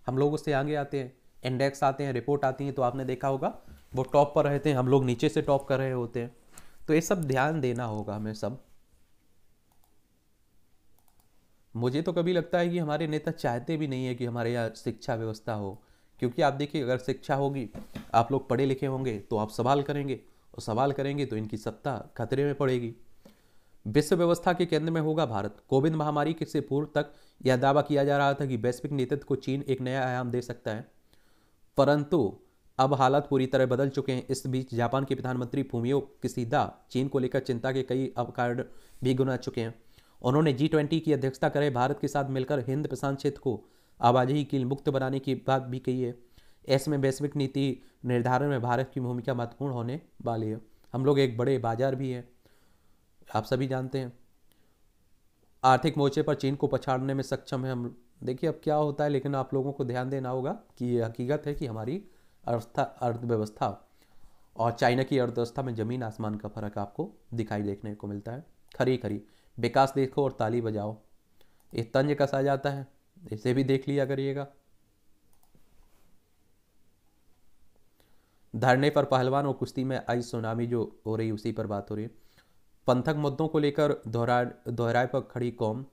हम लोगों से आगे आते हैं इंडेक्स आते हैं रिपोर्ट आती है तो आपने देखा होगा वो टॉप पर रहते हैं हम लोग नीचे से टॉप कर रहे होते हैं तो ये सब ध्यान देना होगा हमें सब मुझे तो कभी लगता है कि हमारे नेता चाहते भी नहीं है कि हमारे यहाँ शिक्षा व्यवस्था हो क्योंकि आप देखिए अगर शिक्षा होगी आप लोग पढ़े लिखे होंगे तो आप सवाल करेंगे और सवाल करेंगे तो इनकी सत्ता खतरे में पड़ेगी विश्व व्यवस्था के केंद्र में होगा भारत कोविड महामारी के से पूर्व तक यह दावा किया जा रहा था कि वैश्विक नेतृत्व को चीन एक नया आयाम दे सकता है परंतु अब हालात पूरी तरह बदल चुके हैं इस बीच जापान के प्रधानमंत्री फूमियो किसीदा चीन को लेकर चिंता के कई अवकार्ड भी गुना चुके हैं उन्होंने जी ट्वेंटी की अध्यक्षता करे भारत के साथ मिलकर हिंद प्रशांत क्षेत्र को आबादी की मुक्त बनाने की बात भी कही है ऐसे में वैश्विक नीति निर्धारण में भारत की भूमिका महत्वपूर्ण होने वाली है हम लोग एक बड़े बाजार भी हैं आप सभी जानते हैं आर्थिक मोर्चे पर चीन को पछाड़ने में सक्षम है हम देखिए अब क्या होता है लेकिन आप लोगों को ध्यान देना होगा कि ये हकीकत है कि हमारी अर्थव्यवस्था अर्थव्यवस्था और चाइना की अर्थव्यवस्था में ज़मीन आसमान का फर्क आपको दिखाई देखने को मिलता है खरी खरी विकास देखो और ताली बजाओ ये तंज कसा जाता है इसे भी देख लिया करिएगा धरने पर पहलवान और कुश्ती में आई सुनामी जो हो रही उसी पर बात हो रही है पंथक मुद्दों को लेकर दोहरा दोहराए पर खड़ी कौम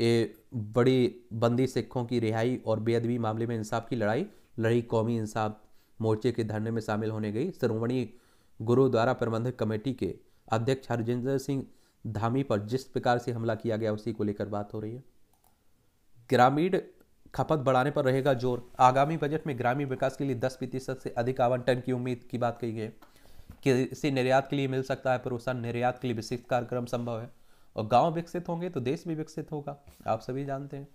ये बड़ी बंदी सिखों की रिहाई और बेअदबी मामले में इंसाफ की लड़ाई लड़ी कौमी इंसाफ मोर्चे के धरने में शामिल होने गई श्रोमणी गुरुद्वारा प्रबंधक कमेटी के अध्यक्ष हरजिंदर सिंह धामी पर जिस प्रकार से हमला किया गया उसी को लेकर बात हो रही है ग्रामीण खपत बढ़ाने पर रहेगा जोर आगामी बजट में ग्रामीण विकास के लिए दस प्रतिशत से अधिक आवंटन की उम्मीद की बात कही गई है कि इसे निर्यात के लिए मिल सकता है उस निर्यात के लिए विशिष्ट कार्यक्रम संभव है और गांव विकसित होंगे तो देश भी विकसित होगा आप सभी जानते हैं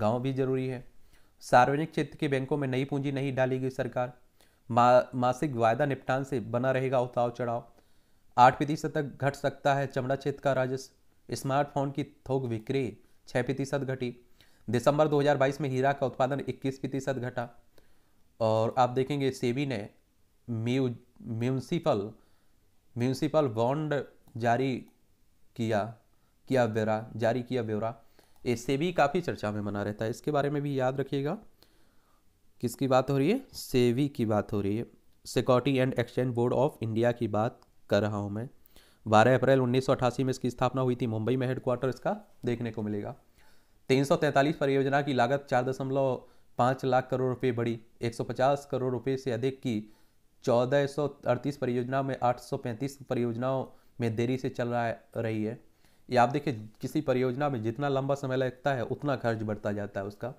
गांव भी जरूरी है सार्वजनिक क्षेत्र के बैंकों में नई पूंजी नहीं डालेगी सरकार मा, मासिक वायदा निपटान से बना रहेगा उतार चढ़ाव आठ प्रतिशत तक घट सकता है चमड़ा क्षेत्र का राजस्व स्मार्टफोन की थोक विक्रय छः प्रतिशत घटी दिसंबर 2022 में हीरा का उत्पादन 21 प्रतिशत घटा और आप देखेंगे सेबी ने म्यू म्यूनसिपल म्यूनसिपल बॉन्ड जारी किया किया ब्यौरा जारी किया ब्यौरा इससे भी काफ़ी चर्चा में बना रहता है इसके बारे में भी याद रखिएगा किसकी बात हो रही है सेवी की बात हो रही है security and exchange board of India की बात कर रहा हूँ मैं बारह अप्रैल उन्नीस में इसकी स्थापना हुई थी मुंबई में हेडक्वार्टर इसका देखने को मिलेगा तीन परियोजना की लागत चार पाँच लाख करोड़ रुपए बढ़ी 150 करोड़ रुपए से अधिक की अड़तीस परियोजना में 835 परियोजनाओं में देरी से चल रहा रही है ये आप देखिए किसी परियोजना में जितना लंबा समय लगता है उतना खर्च बढ़ता जाता है उसका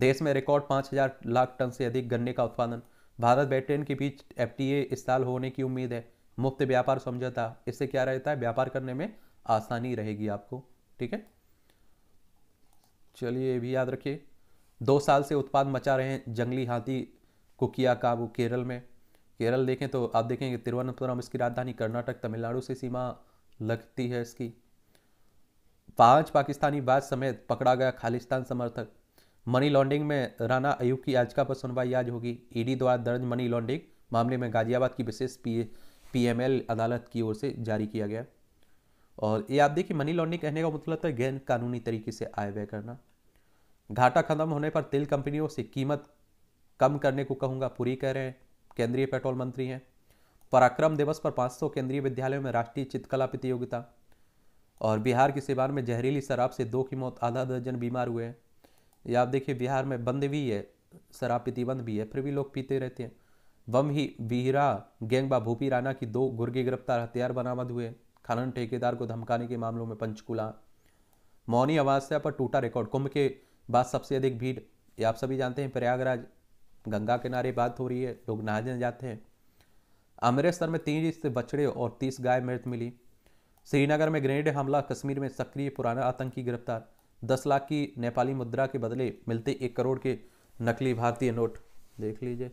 देश में रिकॉर्ड पाँच हज़ार लाख टन से अधिक गन्ने का उत्पादन भारत ब्रिटेन के बीच एफ इस साल होने की उम्मीद है मुफ्त व्यापार समझौता इससे क्या रहता है व्यापार करने में आसानी रहेगी आपको ठीक है चलिए ये भी याद रखिए दो साल से उत्पाद मचा रहे हैं जंगली हाथी को किया काबू केरल में केरल देखें तो आप देखेंगे तिरुवनंतपुरम इसकी राजधानी कर्नाटक तमिलनाडु से सीमा लगती है इसकी पांच पाकिस्तानी बाज़ समेत पकड़ा गया खालिस्तान समर्थक मनी लॉन्ड्रिंग में राना अयूब की याचिका पर सुनवाई आज होगी ईडी द्वारा दर्ज मनी लॉन्ड्रिंग मामले में गाजियाबाद की विशेष पी पीएमएल अदालत की ओर से जारी किया गया और ये आप देखिए मनी लॉन्ड्रिंग कहने का मतलब है तो गैर कानूनी तरीके से आय व्यय करना घाटा खत्म होने पर तेल कंपनियों से कीमत कम करने को कहूँगा पूरी कह रहे हैं केंद्रीय पेट्रोल मंत्री हैं पराक्रम दिवस पर 500 केंद्रीय विद्यालयों में राष्ट्रीय चित्रकला प्रतियोगिता और बिहार के सिवान में जहरीली शराब से दो की मौत आधा दर्जन बीमार हुए हैं या आप देखिए बिहार में बंद भी है शराब पीतिबंद भी है फिर भी लोग पीते रहते हैं बम ही बिहरा गैंगबा बा भूपी राणा की दो गुर्गी गिरफ्तार हथियार बरामद हुए खनन ठेकेदार को धमकाने के मामलों में पंचकूला मौनी अमावस्या पर टूटा रिकॉर्ड कुंभ के बाद सबसे अधिक भीड़ ये आप सभी जानते हैं प्रयागराज गंगा किनारे बात हो रही है लोग नहाने जाते हैं अमृतसर में तीन बछड़े और तीस गाय मृत मिली श्रीनगर में ग्रेनेड हमला कश्मीर में सक्रिय पुराना आतंकी गिरफ्तार दस लाख की नेपाली मुद्रा के बदले मिलते एक करोड़ के नकली भारतीय नोट देख लीजिए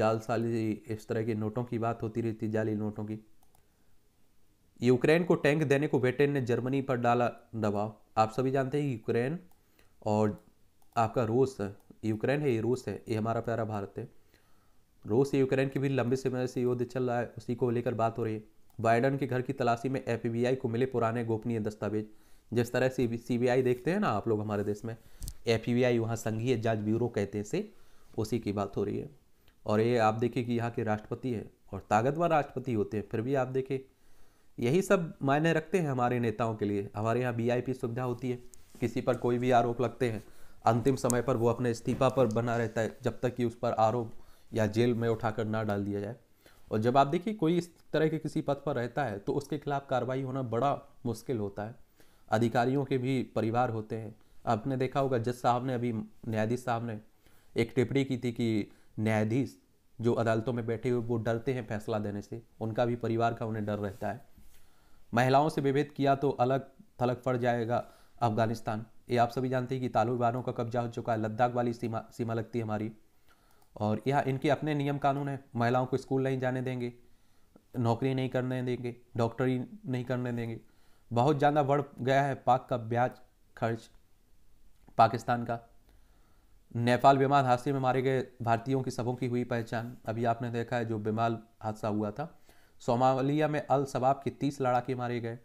जालसाली इस तरह के नोटों की बात होती रहती जाली नोटों की यूक्रेन को टैंक देने को ब्रिटेन ने जर्मनी पर डाला दबाव आप सभी जानते हैं यूक्रेन और आपका रूस यूक्रेन है ये रूस है ये हमारा प्यारा भारत है रूस यूक्रेन की भी लंबे समय से युद्ध चल रहा है उसी को लेकर बात हो रही है बाइडन के घर की तलाशी में एफबीआई को मिले पुराने गोपनीय दस्तावेज जिस तरह सी सीबीआई देखते हैं ना आप लोग हमारे देश में एफबीआई वहाँ संघीय जांच ब्यूरो कहते हैं से उसी की बात हो रही है और ये आप देखिए कि यहाँ के राष्ट्रपति है और ताकतवर राष्ट्रपति होते हैं फिर भी आप देखें यही सब मायने रखते हैं हमारे नेताओं के लिए हमारे यहाँ बी सुविधा होती है किसी पर कोई भी आरोप लगते हैं अंतिम समय पर वो अपने इस्तीफा पर बना रहता है जब तक कि उस पर आरोप या जेल में उठाकर ना डाल दिया जाए और जब आप देखिए कोई इस तरह के किसी पद पर रहता है तो उसके खिलाफ कार्रवाई होना बड़ा मुश्किल होता है अधिकारियों के भी परिवार होते हैं आपने देखा होगा जज साहब ने अभी न्यायाधीश साहब ने एक टिप्पणी की थी कि न्यायाधीश जो अदालतों में बैठे हुए वो डरते हैं फैसला देने से उनका भी परिवार का उन्हें डर रहता है महिलाओं से विभेद किया तो अलग थलग पड़ जाएगा अफगानिस्तान ये आप सभी जानते हैं कि तालिबानों का कब्जा हो चुका है लद्दाख वाली सीमा सीमा लगती है हमारी और यह इनके अपने नियम कानून हैं महिलाओं को स्कूल नहीं जाने देंगे नौकरी नहीं करने देंगे डॉक्टरी नहीं करने देंगे बहुत ज़्यादा बढ़ गया है पाक का ब्याज खर्च पाकिस्तान का नेपाल विमान हादसे में मारे गए भारतीयों की सबों की हुई पहचान अभी आपने देखा है जो बेमाल हादसा हुआ था सोमालिया में अल शबाब के तीस लड़ाके मारे गए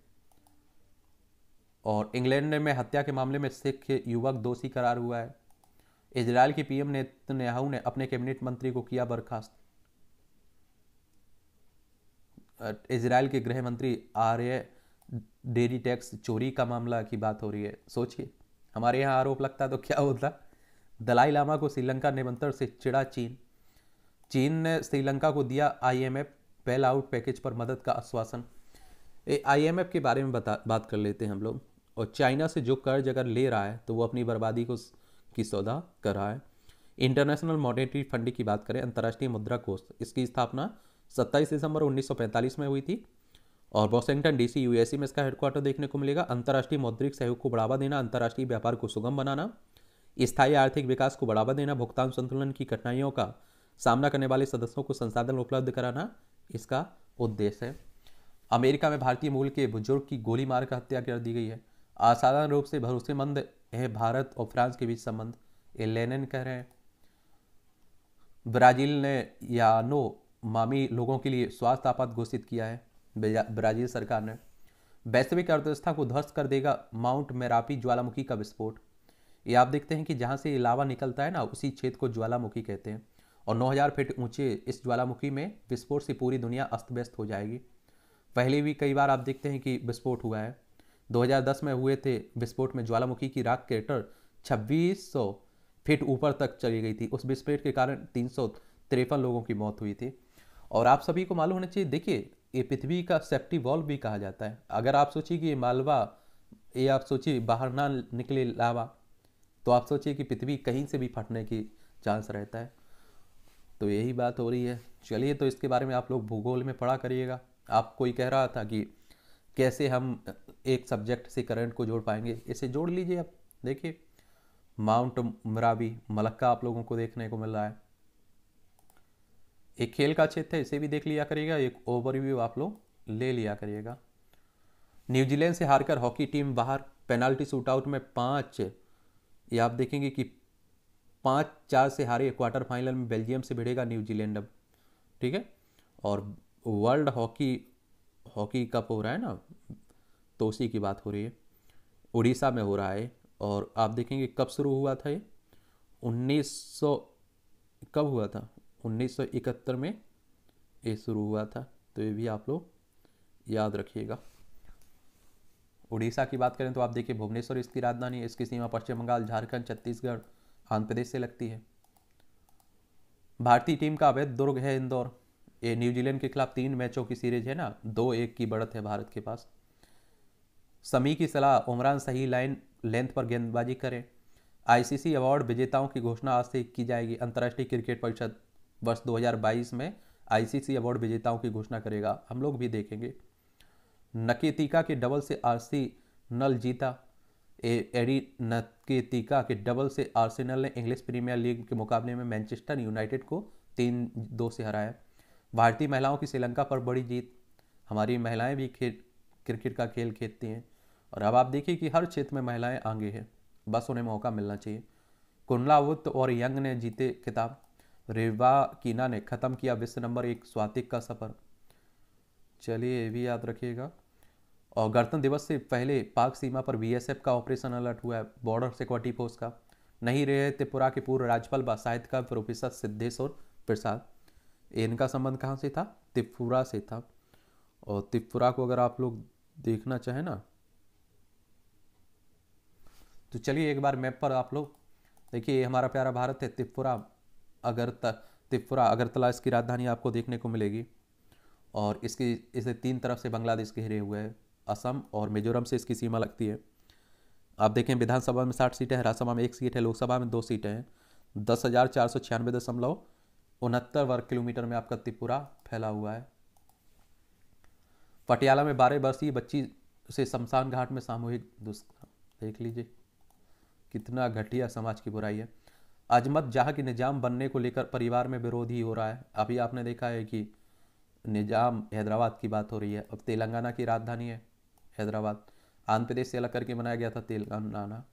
और इंग्लैंड में हत्या के मामले में सिख युवक दोषी करार हुआ है इसराइल के पीएम नेतन्याहू ने अपने कैबिनेट मंत्री को किया बर्खास्त इसराइल के गृह मंत्री आर्य डेरी टैक्स चोरी का मामला की बात हो रही है सोचिए हमारे यहाँ आरोप लगता है तो क्या होता दलाई लामा को श्रीलंका निमंत्रण से चिड़ा चीन चीन ने श्रीलंका को दिया आईएमएफ बेल आउट पैकेज पर मदद का आश्वासन आईएमएफ के बारे में बता बात कर लेते हैं हम लोग और चाइना से जो कर्ज अगर ले रहा है तो वो अपनी बर्बादी को की सौदा करा है इंटरनेशनल मॉनेटरी फंड की बात करें अंतर्राष्ट्रीय मुद्रा कोष इसकी स्थापना 27 दिसंबर 1945 में हुई थी और वॉशिंगटन डीसी यूएसए में इसका हेडक्वार्टर देखने को मिलेगा अंतर्राष्ट्रीय मौद्रिक सहयोग को बढ़ावा देना अंतर्राष्ट्रीय व्यापार को सुगम बनाना स्थायी आर्थिक विकास को बढ़ावा देना भुगतान संतुलन की कठिनाइयों का सामना करने वाले सदस्यों को संसाधन उपलब्ध कराना इसका उद्देश्य है अमेरिका में भारतीय मूल के बुजुर्ग की गोली मारकर हत्या कर दी गई है असाधारण रूप से भरोसेमंद यह भारत और फ्रांस के बीच संबंध ये लेनिन कह रहे हैं ब्राज़ील ने यानो मामी लोगों के लिए स्वास्थ्य आपात घोषित किया है ब्राज़ील सरकार ने वैश्विक अर्थव्यवस्था को ध्वस्त कर देगा माउंट मेरापी ज्वालामुखी का विस्फोट ये आप देखते हैं कि जहाँ से ये लावा निकलता है ना उसी क्षेत्र को ज्वालामुखी कहते हैं और 9000 फीट ऊंचे इस ज्वालामुखी में विस्फोट से पूरी दुनिया अस्त व्यस्त हो जाएगी पहले भी कई बार आप देखते हैं कि विस्फोट हुआ है 2010 में हुए थे विस्फोट में ज्वालामुखी की राख क्रेटर 2600 फीट ऊपर तक चली गई थी उस विस्फोट के कारण तीन लोगों की मौत हुई थी और आप सभी को मालूम होना चाहिए देखिए ये पृथ्वी का सेफ्टी वॉल्व भी कहा जाता है अगर आप सोचिए कि ये मालवा ये आप सोचिए बाहर ना निकले लावा तो आप सोचिए कि पृथ्वी कहीं से भी फटने की चांस रहता है तो यही बात हो रही है चलिए तो इसके बारे में आप लोग भूगोल में पढ़ा करिएगा आप कोई कह रहा था कि कैसे हम एक सब्जेक्ट से करंट को जोड़ पाएंगे इसे जोड़ लीजिए आप देखिए माउंट मराबी मलक्का आप लोगों को देखने को मिल रहा है एक खेल का क्षेत्र है इसे भी देख लिया करिएगा एक ओवरव्यू आप लोग ले लिया करिएगा न्यूजीलैंड से हारकर हॉकी टीम बाहर पेनाल्टी शूट आउट में पाँच ये आप देखेंगे कि पाँच चार से हारे क्वार्टर फाइनल में बेल्जियम से भिड़ेगा न्यूजीलैंड अब ठीक है और वर्ल्ड हॉकी हॉकी कप हो रहा है ना तो उसी की बात हो रही है उड़ीसा में हो रहा है और आप देखेंगे कब शुरू हुआ था ये 1900 कब हुआ था 1971 में ये शुरू हुआ था तो ये भी आप लोग याद रखिएगा उड़ीसा की बात करें तो आप देखिए भुवनेश्वर इसकी राजधानी इसकी सीमा पश्चिम बंगाल झारखंड छत्तीसगढ़ आंध्र प्रदेश से लगती है भारतीय टीम का अवैध दुर्ग है इंदौर ये न्यूजीलैंड के खिलाफ तीन मैचों की सीरीज है ना दो एक की बढ़त है भारत के पास समी की सलाह उमरान सही लाइन लेंथ पर गेंदबाजी करें आईसीसी अवार्ड विजेताओं की घोषणा आज से की जाएगी अंतर्राष्ट्रीय क्रिकेट परिषद वर्ष 2022 में आईसीसी अवार्ड विजेताओं की घोषणा करेगा हम लोग भी देखेंगे नकेतिका के डबल से आर नल जीता एडी नकेतिका के डबल से नल ने इंग्लिश प्रीमियर लीग के मुकाबले में मैनचेस्टर यूनाइटेड को तीन दो से हराया भारतीय महिलाओं की श्रीलंका पर बड़ी जीत हमारी महिलाएं भी खेल क्रिकेट का खेल खेलती हैं और अब आप देखिए कि हर क्षेत्र में महिलाएं आगे हैं बस उन्हें मौका मिलना चाहिए कुंडलावुत्त और यंग ने जीते खिताब रेवा कीना ने ख़त्म किया विश्व नंबर एक स्वातिक का सफ़र चलिए ये भी याद रखिएगा और गणतंत्र दिवस से पहले पाक सीमा पर बीएसएफ का ऑपरेशन अलर्ट हुआ है बॉर्डर सिक्योरिटी फोर्स का नहीं रहे त्रिपुरा के पूर्व राज्यपाल व साहित्य का प्रोफेसर सिद्धेश्वर प्रसाद इनका संबंध कहाँ से था त्रिपुरा से था और त्रिपुरा को अगर आप लोग देखना चाहे ना तो चलिए एक बार मैप पर आप लोग देखिए हमारा प्यारा भारत है त्रिपुरा अगरत त्रिपुरा अगरतला इसकी राजधानी आपको देखने को मिलेगी और इसकी इसे तीन तरफ से बांग्लादेश घिरे हुए हैं असम और मिजोरम से इसकी सीमा लगती है आप देखें विधानसभा में साठ सीटें हैं राज्यसभा में एक सीट है लोकसभा में दो सीटें हैं दस हज़ार चार सौ छियानवे दशमलव उनहत्तर वर्ग किलोमीटर में आपका त्रिपुरा फैला हुआ है पटियाला में बारह वर्षीय बच्ची से शमशान घाट में सामूहिक दुष्कर्म देख लीजिए कितना घटिया समाज की बुराई है अजमत जहाँ की निज़ाम बनने को लेकर परिवार में विरोध ही हो रहा है अभी आपने देखा है कि निज़ाम हैदराबाद की बात हो रही है अब तेलंगाना की राजधानी है हैदराबाद आंध्र प्रदेश से अलग करके बनाया गया था तेलंगाना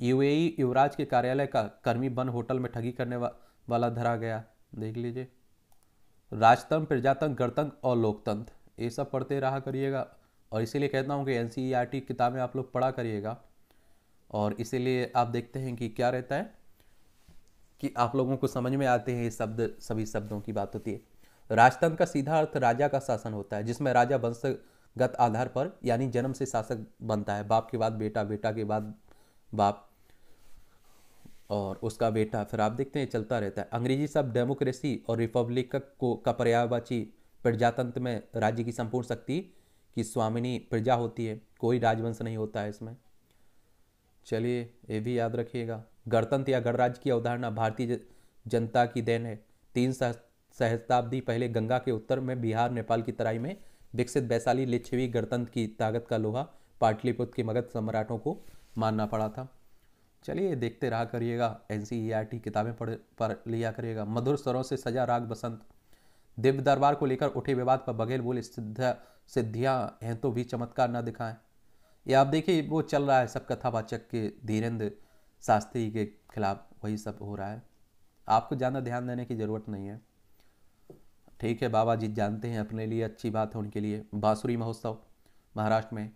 यूएई युवराज के कार्यालय का कर्मी बन होटल में ठगी करने वा, वाला धरा गया देख लीजिए राजतंत्र प्रजातंत्र गणतंत्र और लोकतंत्र ये सब पढ़ते रहा करिएगा और इसीलिए कहता हूँ कि एन e किताबें आप लोग पढ़ा करिएगा और इसीलिए आप देखते हैं कि क्या रहता है कि आप लोगों को समझ में आते हैं ये शब्द सभी शब्दों की बात होती है राजतंत्र का सीधा अर्थ राजा का शासन होता है जिसमें राजा वंशगत आधार पर यानी जन्म से शासक बनता है बाप के बाद बेटा बेटा के बाद बाप और उसका बेटा फिर आप देखते हैं चलता रहता है अंग्रेजी शब्द डेमोक्रेसी और रिपब्लिक को का पर्यायवाची प्रजातंत्र में राज्य की संपूर्ण शक्ति की स्वामिनी प्रजा होती है कोई राजवंश नहीं होता है इसमें चलिए ये भी याद रखिएगा गणतंत्र या गणराज्य की अवधारणा भारतीय जनता की देन है तीन सहस्ताब्दी पहले गंगा के उत्तर में बिहार नेपाल की तराई में विकसित वैशाली लिच्छवी गणतंत्र की ताकत का लोहा पाटलिपुत्र के मगध सम्राटों को मानना पड़ा था चलिए देखते रहा करिएगा एन किताबें पढ़ पढ़ लिया करिएगा मधुर स्वरों से सजा राग बसंत दिव्य दरबार को लेकर उठे विवाद पर बघेल बोले सिद्ध सिद्धियाँ हैं तो भी चमत्कार ना दिखाएं ये आप देखिए वो चल रहा है सब कथावाचक के धीरेन्द्र शास्त्री के खिलाफ वही सब हो रहा है आपको ज़्यादा ध्यान देने की ज़रूरत नहीं है ठीक है बाबा जी जानते हैं अपने लिए अच्छी बात है उनके लिए बाँसुरी महोत्सव महाराष्ट्र में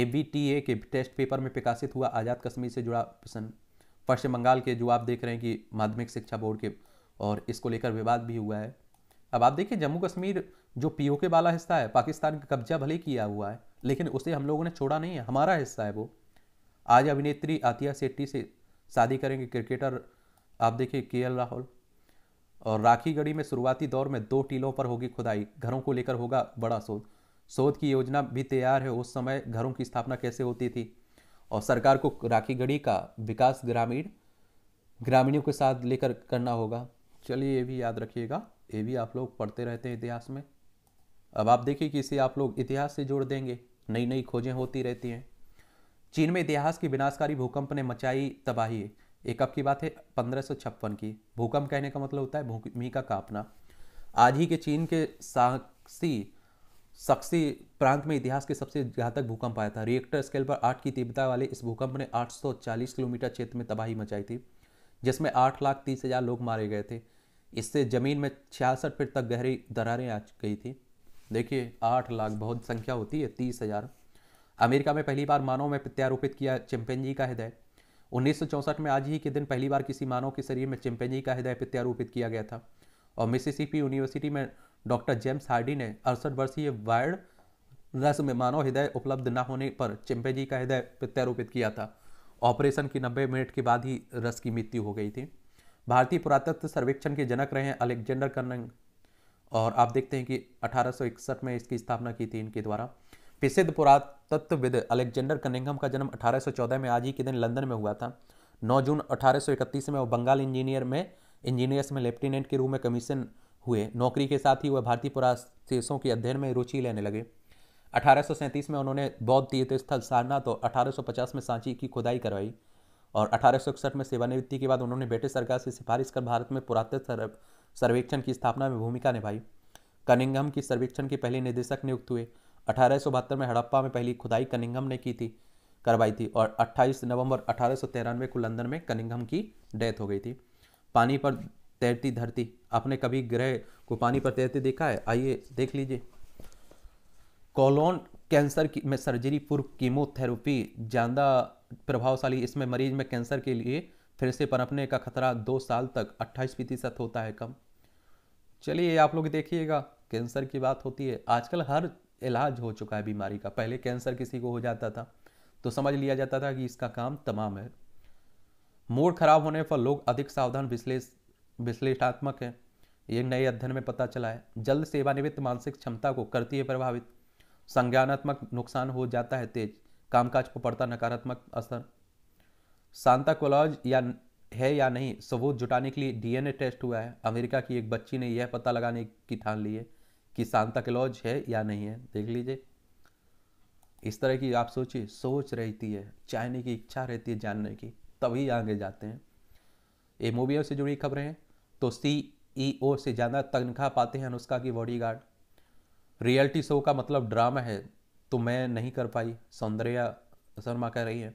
ए बी टी ए के टेस्ट पेपर में प्रकाशित हुआ आज़ाद कश्मीर से जुड़ा प्रश्न पश्चिम बंगाल के जो आप देख रहे हैं कि माध्यमिक शिक्षा बोर्ड के और इसको लेकर विवाद भी हुआ है अब आप देखिए जम्मू कश्मीर जो पीओके वाला हिस्सा है पाकिस्तान का कब्जा भले किया हुआ है लेकिन उसे हम लोगों ने छोड़ा नहीं है हमारा हिस्सा है वो आज अभिनेत्री आतिया सेट्टी से शादी करेंगे क्रिकेटर आप देखिए के राहुल और राखी गढ़ी में शुरुआती दौर में दो टीलों पर होगी खुदाई घरों को लेकर होगा बड़ा शोध शोध की योजना भी तैयार है उस समय घरों की स्थापना कैसे होती थी और सरकार को राखी गढ़ी का विकास ग्रामीण ग्रामीणों के साथ लेकर करना होगा चलिए ये भी याद रखिएगा ये भी आप लोग पढ़ते रहते हैं इतिहास में अब आप देखिए कि इसे आप लोग इतिहास से जोड़ देंगे नई नई खोजें होती रहती हैं चीन में इतिहास की विनाशकारी भूकंप ने मचाई तबाही एक ये की बात है पंद्रह की भूकंप कहने का मतलब होता है भूमि का कांपना आज ही के चीन के साक्षी सक्सी प्रांत में इतिहास के सबसे घातक भूकंप आया था रिएक्टर स्केल पर आठ की तीव्रता वाले इस भूकंप ने 840 किलोमीटर क्षेत्र में तबाही मचाई थी जिसमें आठ लाख तीस हज़ार लोग मारे गए थे इससे ज़मीन में छियासठ फिट तक गहरी दरारें आ गई थी देखिए आठ लाख बहुत संख्या होती है तीस हज़ार अमेरिका में पहली बार मानव में प्रत्यारोपित किया चिंपेंजी का हृदय उन्नीस में आज ही के दिन पहली बार किसी मानव के शरीर में चिंपेंजी का हृदय प्रत्यारोपित किया गया था और मिसिसिपी यूनिवर्सिटी में डॉक्टर जेम्स हार्डी ने अड़सठ वर्षीय वायर्ड रस में मानव हृदय उपलब्ध न होने पर चिंपेंजी का हृदय प्रत्यारोपित किया था ऑपरेशन की नब्बे मिनट के बाद ही रस की मृत्यु हो गई थी भारतीय पुरातत्व सर्वेक्षण के जनक रहे हैं अलेक्जेंडर कर्नंग और आप देखते हैं कि अठारह में इसकी स्थापना की थी इनके द्वारा प्रसिद्ध पुरातत्वविद अलेक्जेंडर कनिंगम का जन्म 1814 में आज ही के दिन लंदन में हुआ था 9 जून 1831 में वो बंगाल इंजीनियर में इंजीनियर्स में लेफ्टिनेंट के रूप में कमीशन हुए नौकरी के साथ ही वह भारतीय पुराशेषों के अध्ययन में रुचि लेने लगे अठारह में उन्होंने बौद्ध तीर्थ स्थल सारनाथ और 1850 में सांची की खुदाई करवाई और अठारह में सेवानिवृत्ति के बाद उन्होंने ब्रिटिश सरकार से सिफारिश कर भारत में पुरातत्व सर्वेक्षण की स्थापना में भूमिका निभाई कनिंगम की सर्वेक्षण के पहले निदेशक नियुक्त हुए अठारह में हड़प्पा में पहली खुदाई कनिंगम ने की थी करवाई थी और 28 नवंबर अठारह को लंदन में कनिंगम की डेथ हो गई थी पानी पर तैरती धरती आपने कभी ग्रह को पानी पर तैरते देखा है आइए देख लीजिए कॉलोन कैंसर की में सर्जरी पूर्व कीमोथेरेपी ज़्यादा प्रभावशाली इसमें मरीज में कैंसर के लिए फिर से पनपने का खतरा दो साल तक अट्ठाईस प्रतिशत होता है कम चलिए आप लोग देखिएगा कैंसर की बात होती है आजकल हर इलाज हो चुका है बीमारी का पहले कैंसर किसी को हो जाता था तो समझ लिया जाता था कि इसका काम तमाम है मूड खराब होने पर लोग अधिक सावधान विश्लेष विश्लेषणात्मक हैं ये नए अध्ययन में पता चला है जल्द सेवानिवृत्त मानसिक क्षमता को करती है प्रभावित संज्ञानात्मक नुकसान हो जाता है तेज कामकाज को पड़ता नकारात्मक असर सांता क्लॉज या है या नहीं सबूत जुटाने के लिए डीएनए टेस्ट हुआ है अमेरिका की एक बच्ची ने यह पता लगाने की ठान ली है कि सांता क्लॉज है या नहीं है देख लीजिए इस तरह की आप सोचिए सोच रहती है चाहने की इच्छा रहती है जानने की तभी आगे जाते हैं ये मूवियों से जुड़ी खबरें हैं तो सी ई ओ से ज़्यादा तनख्वाह पाते हैं अनुष्का की बॉडी गार्ड रियलिटी शो का मतलब ड्रामा है तो मैं नहीं कर पाई सौंदर्या शर्मा कह रही है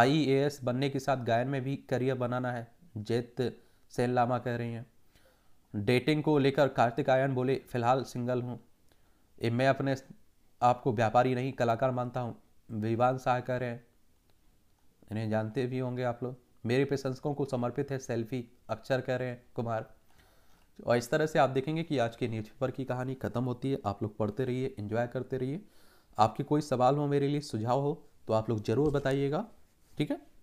आई बनने के साथ गायन में भी करियर बनाना है जैत सेन लामा कह रही हैं डेटिंग को लेकर कार्तिक आयन बोले फिलहाल सिंगल हूँ मैं अपने आप को व्यापारी नहीं कलाकार मानता हूँ विवान शाह कह रहे हैं इन्हें जानते भी होंगे आप लोग मेरे प्रशंसकों को समर्पित है सेल्फी अक्षर कह रहे हैं कुमार और इस तरह से आप देखेंगे कि आज के न्यूज़पेपर की कहानी ख़त्म होती है आप लोग पढ़ते रहिए इन्जॉय करते रहिए आपके कोई सवाल हो मेरे लिए सुझाव हो तो आप लोग ज़रूर बताइएगा ठीक है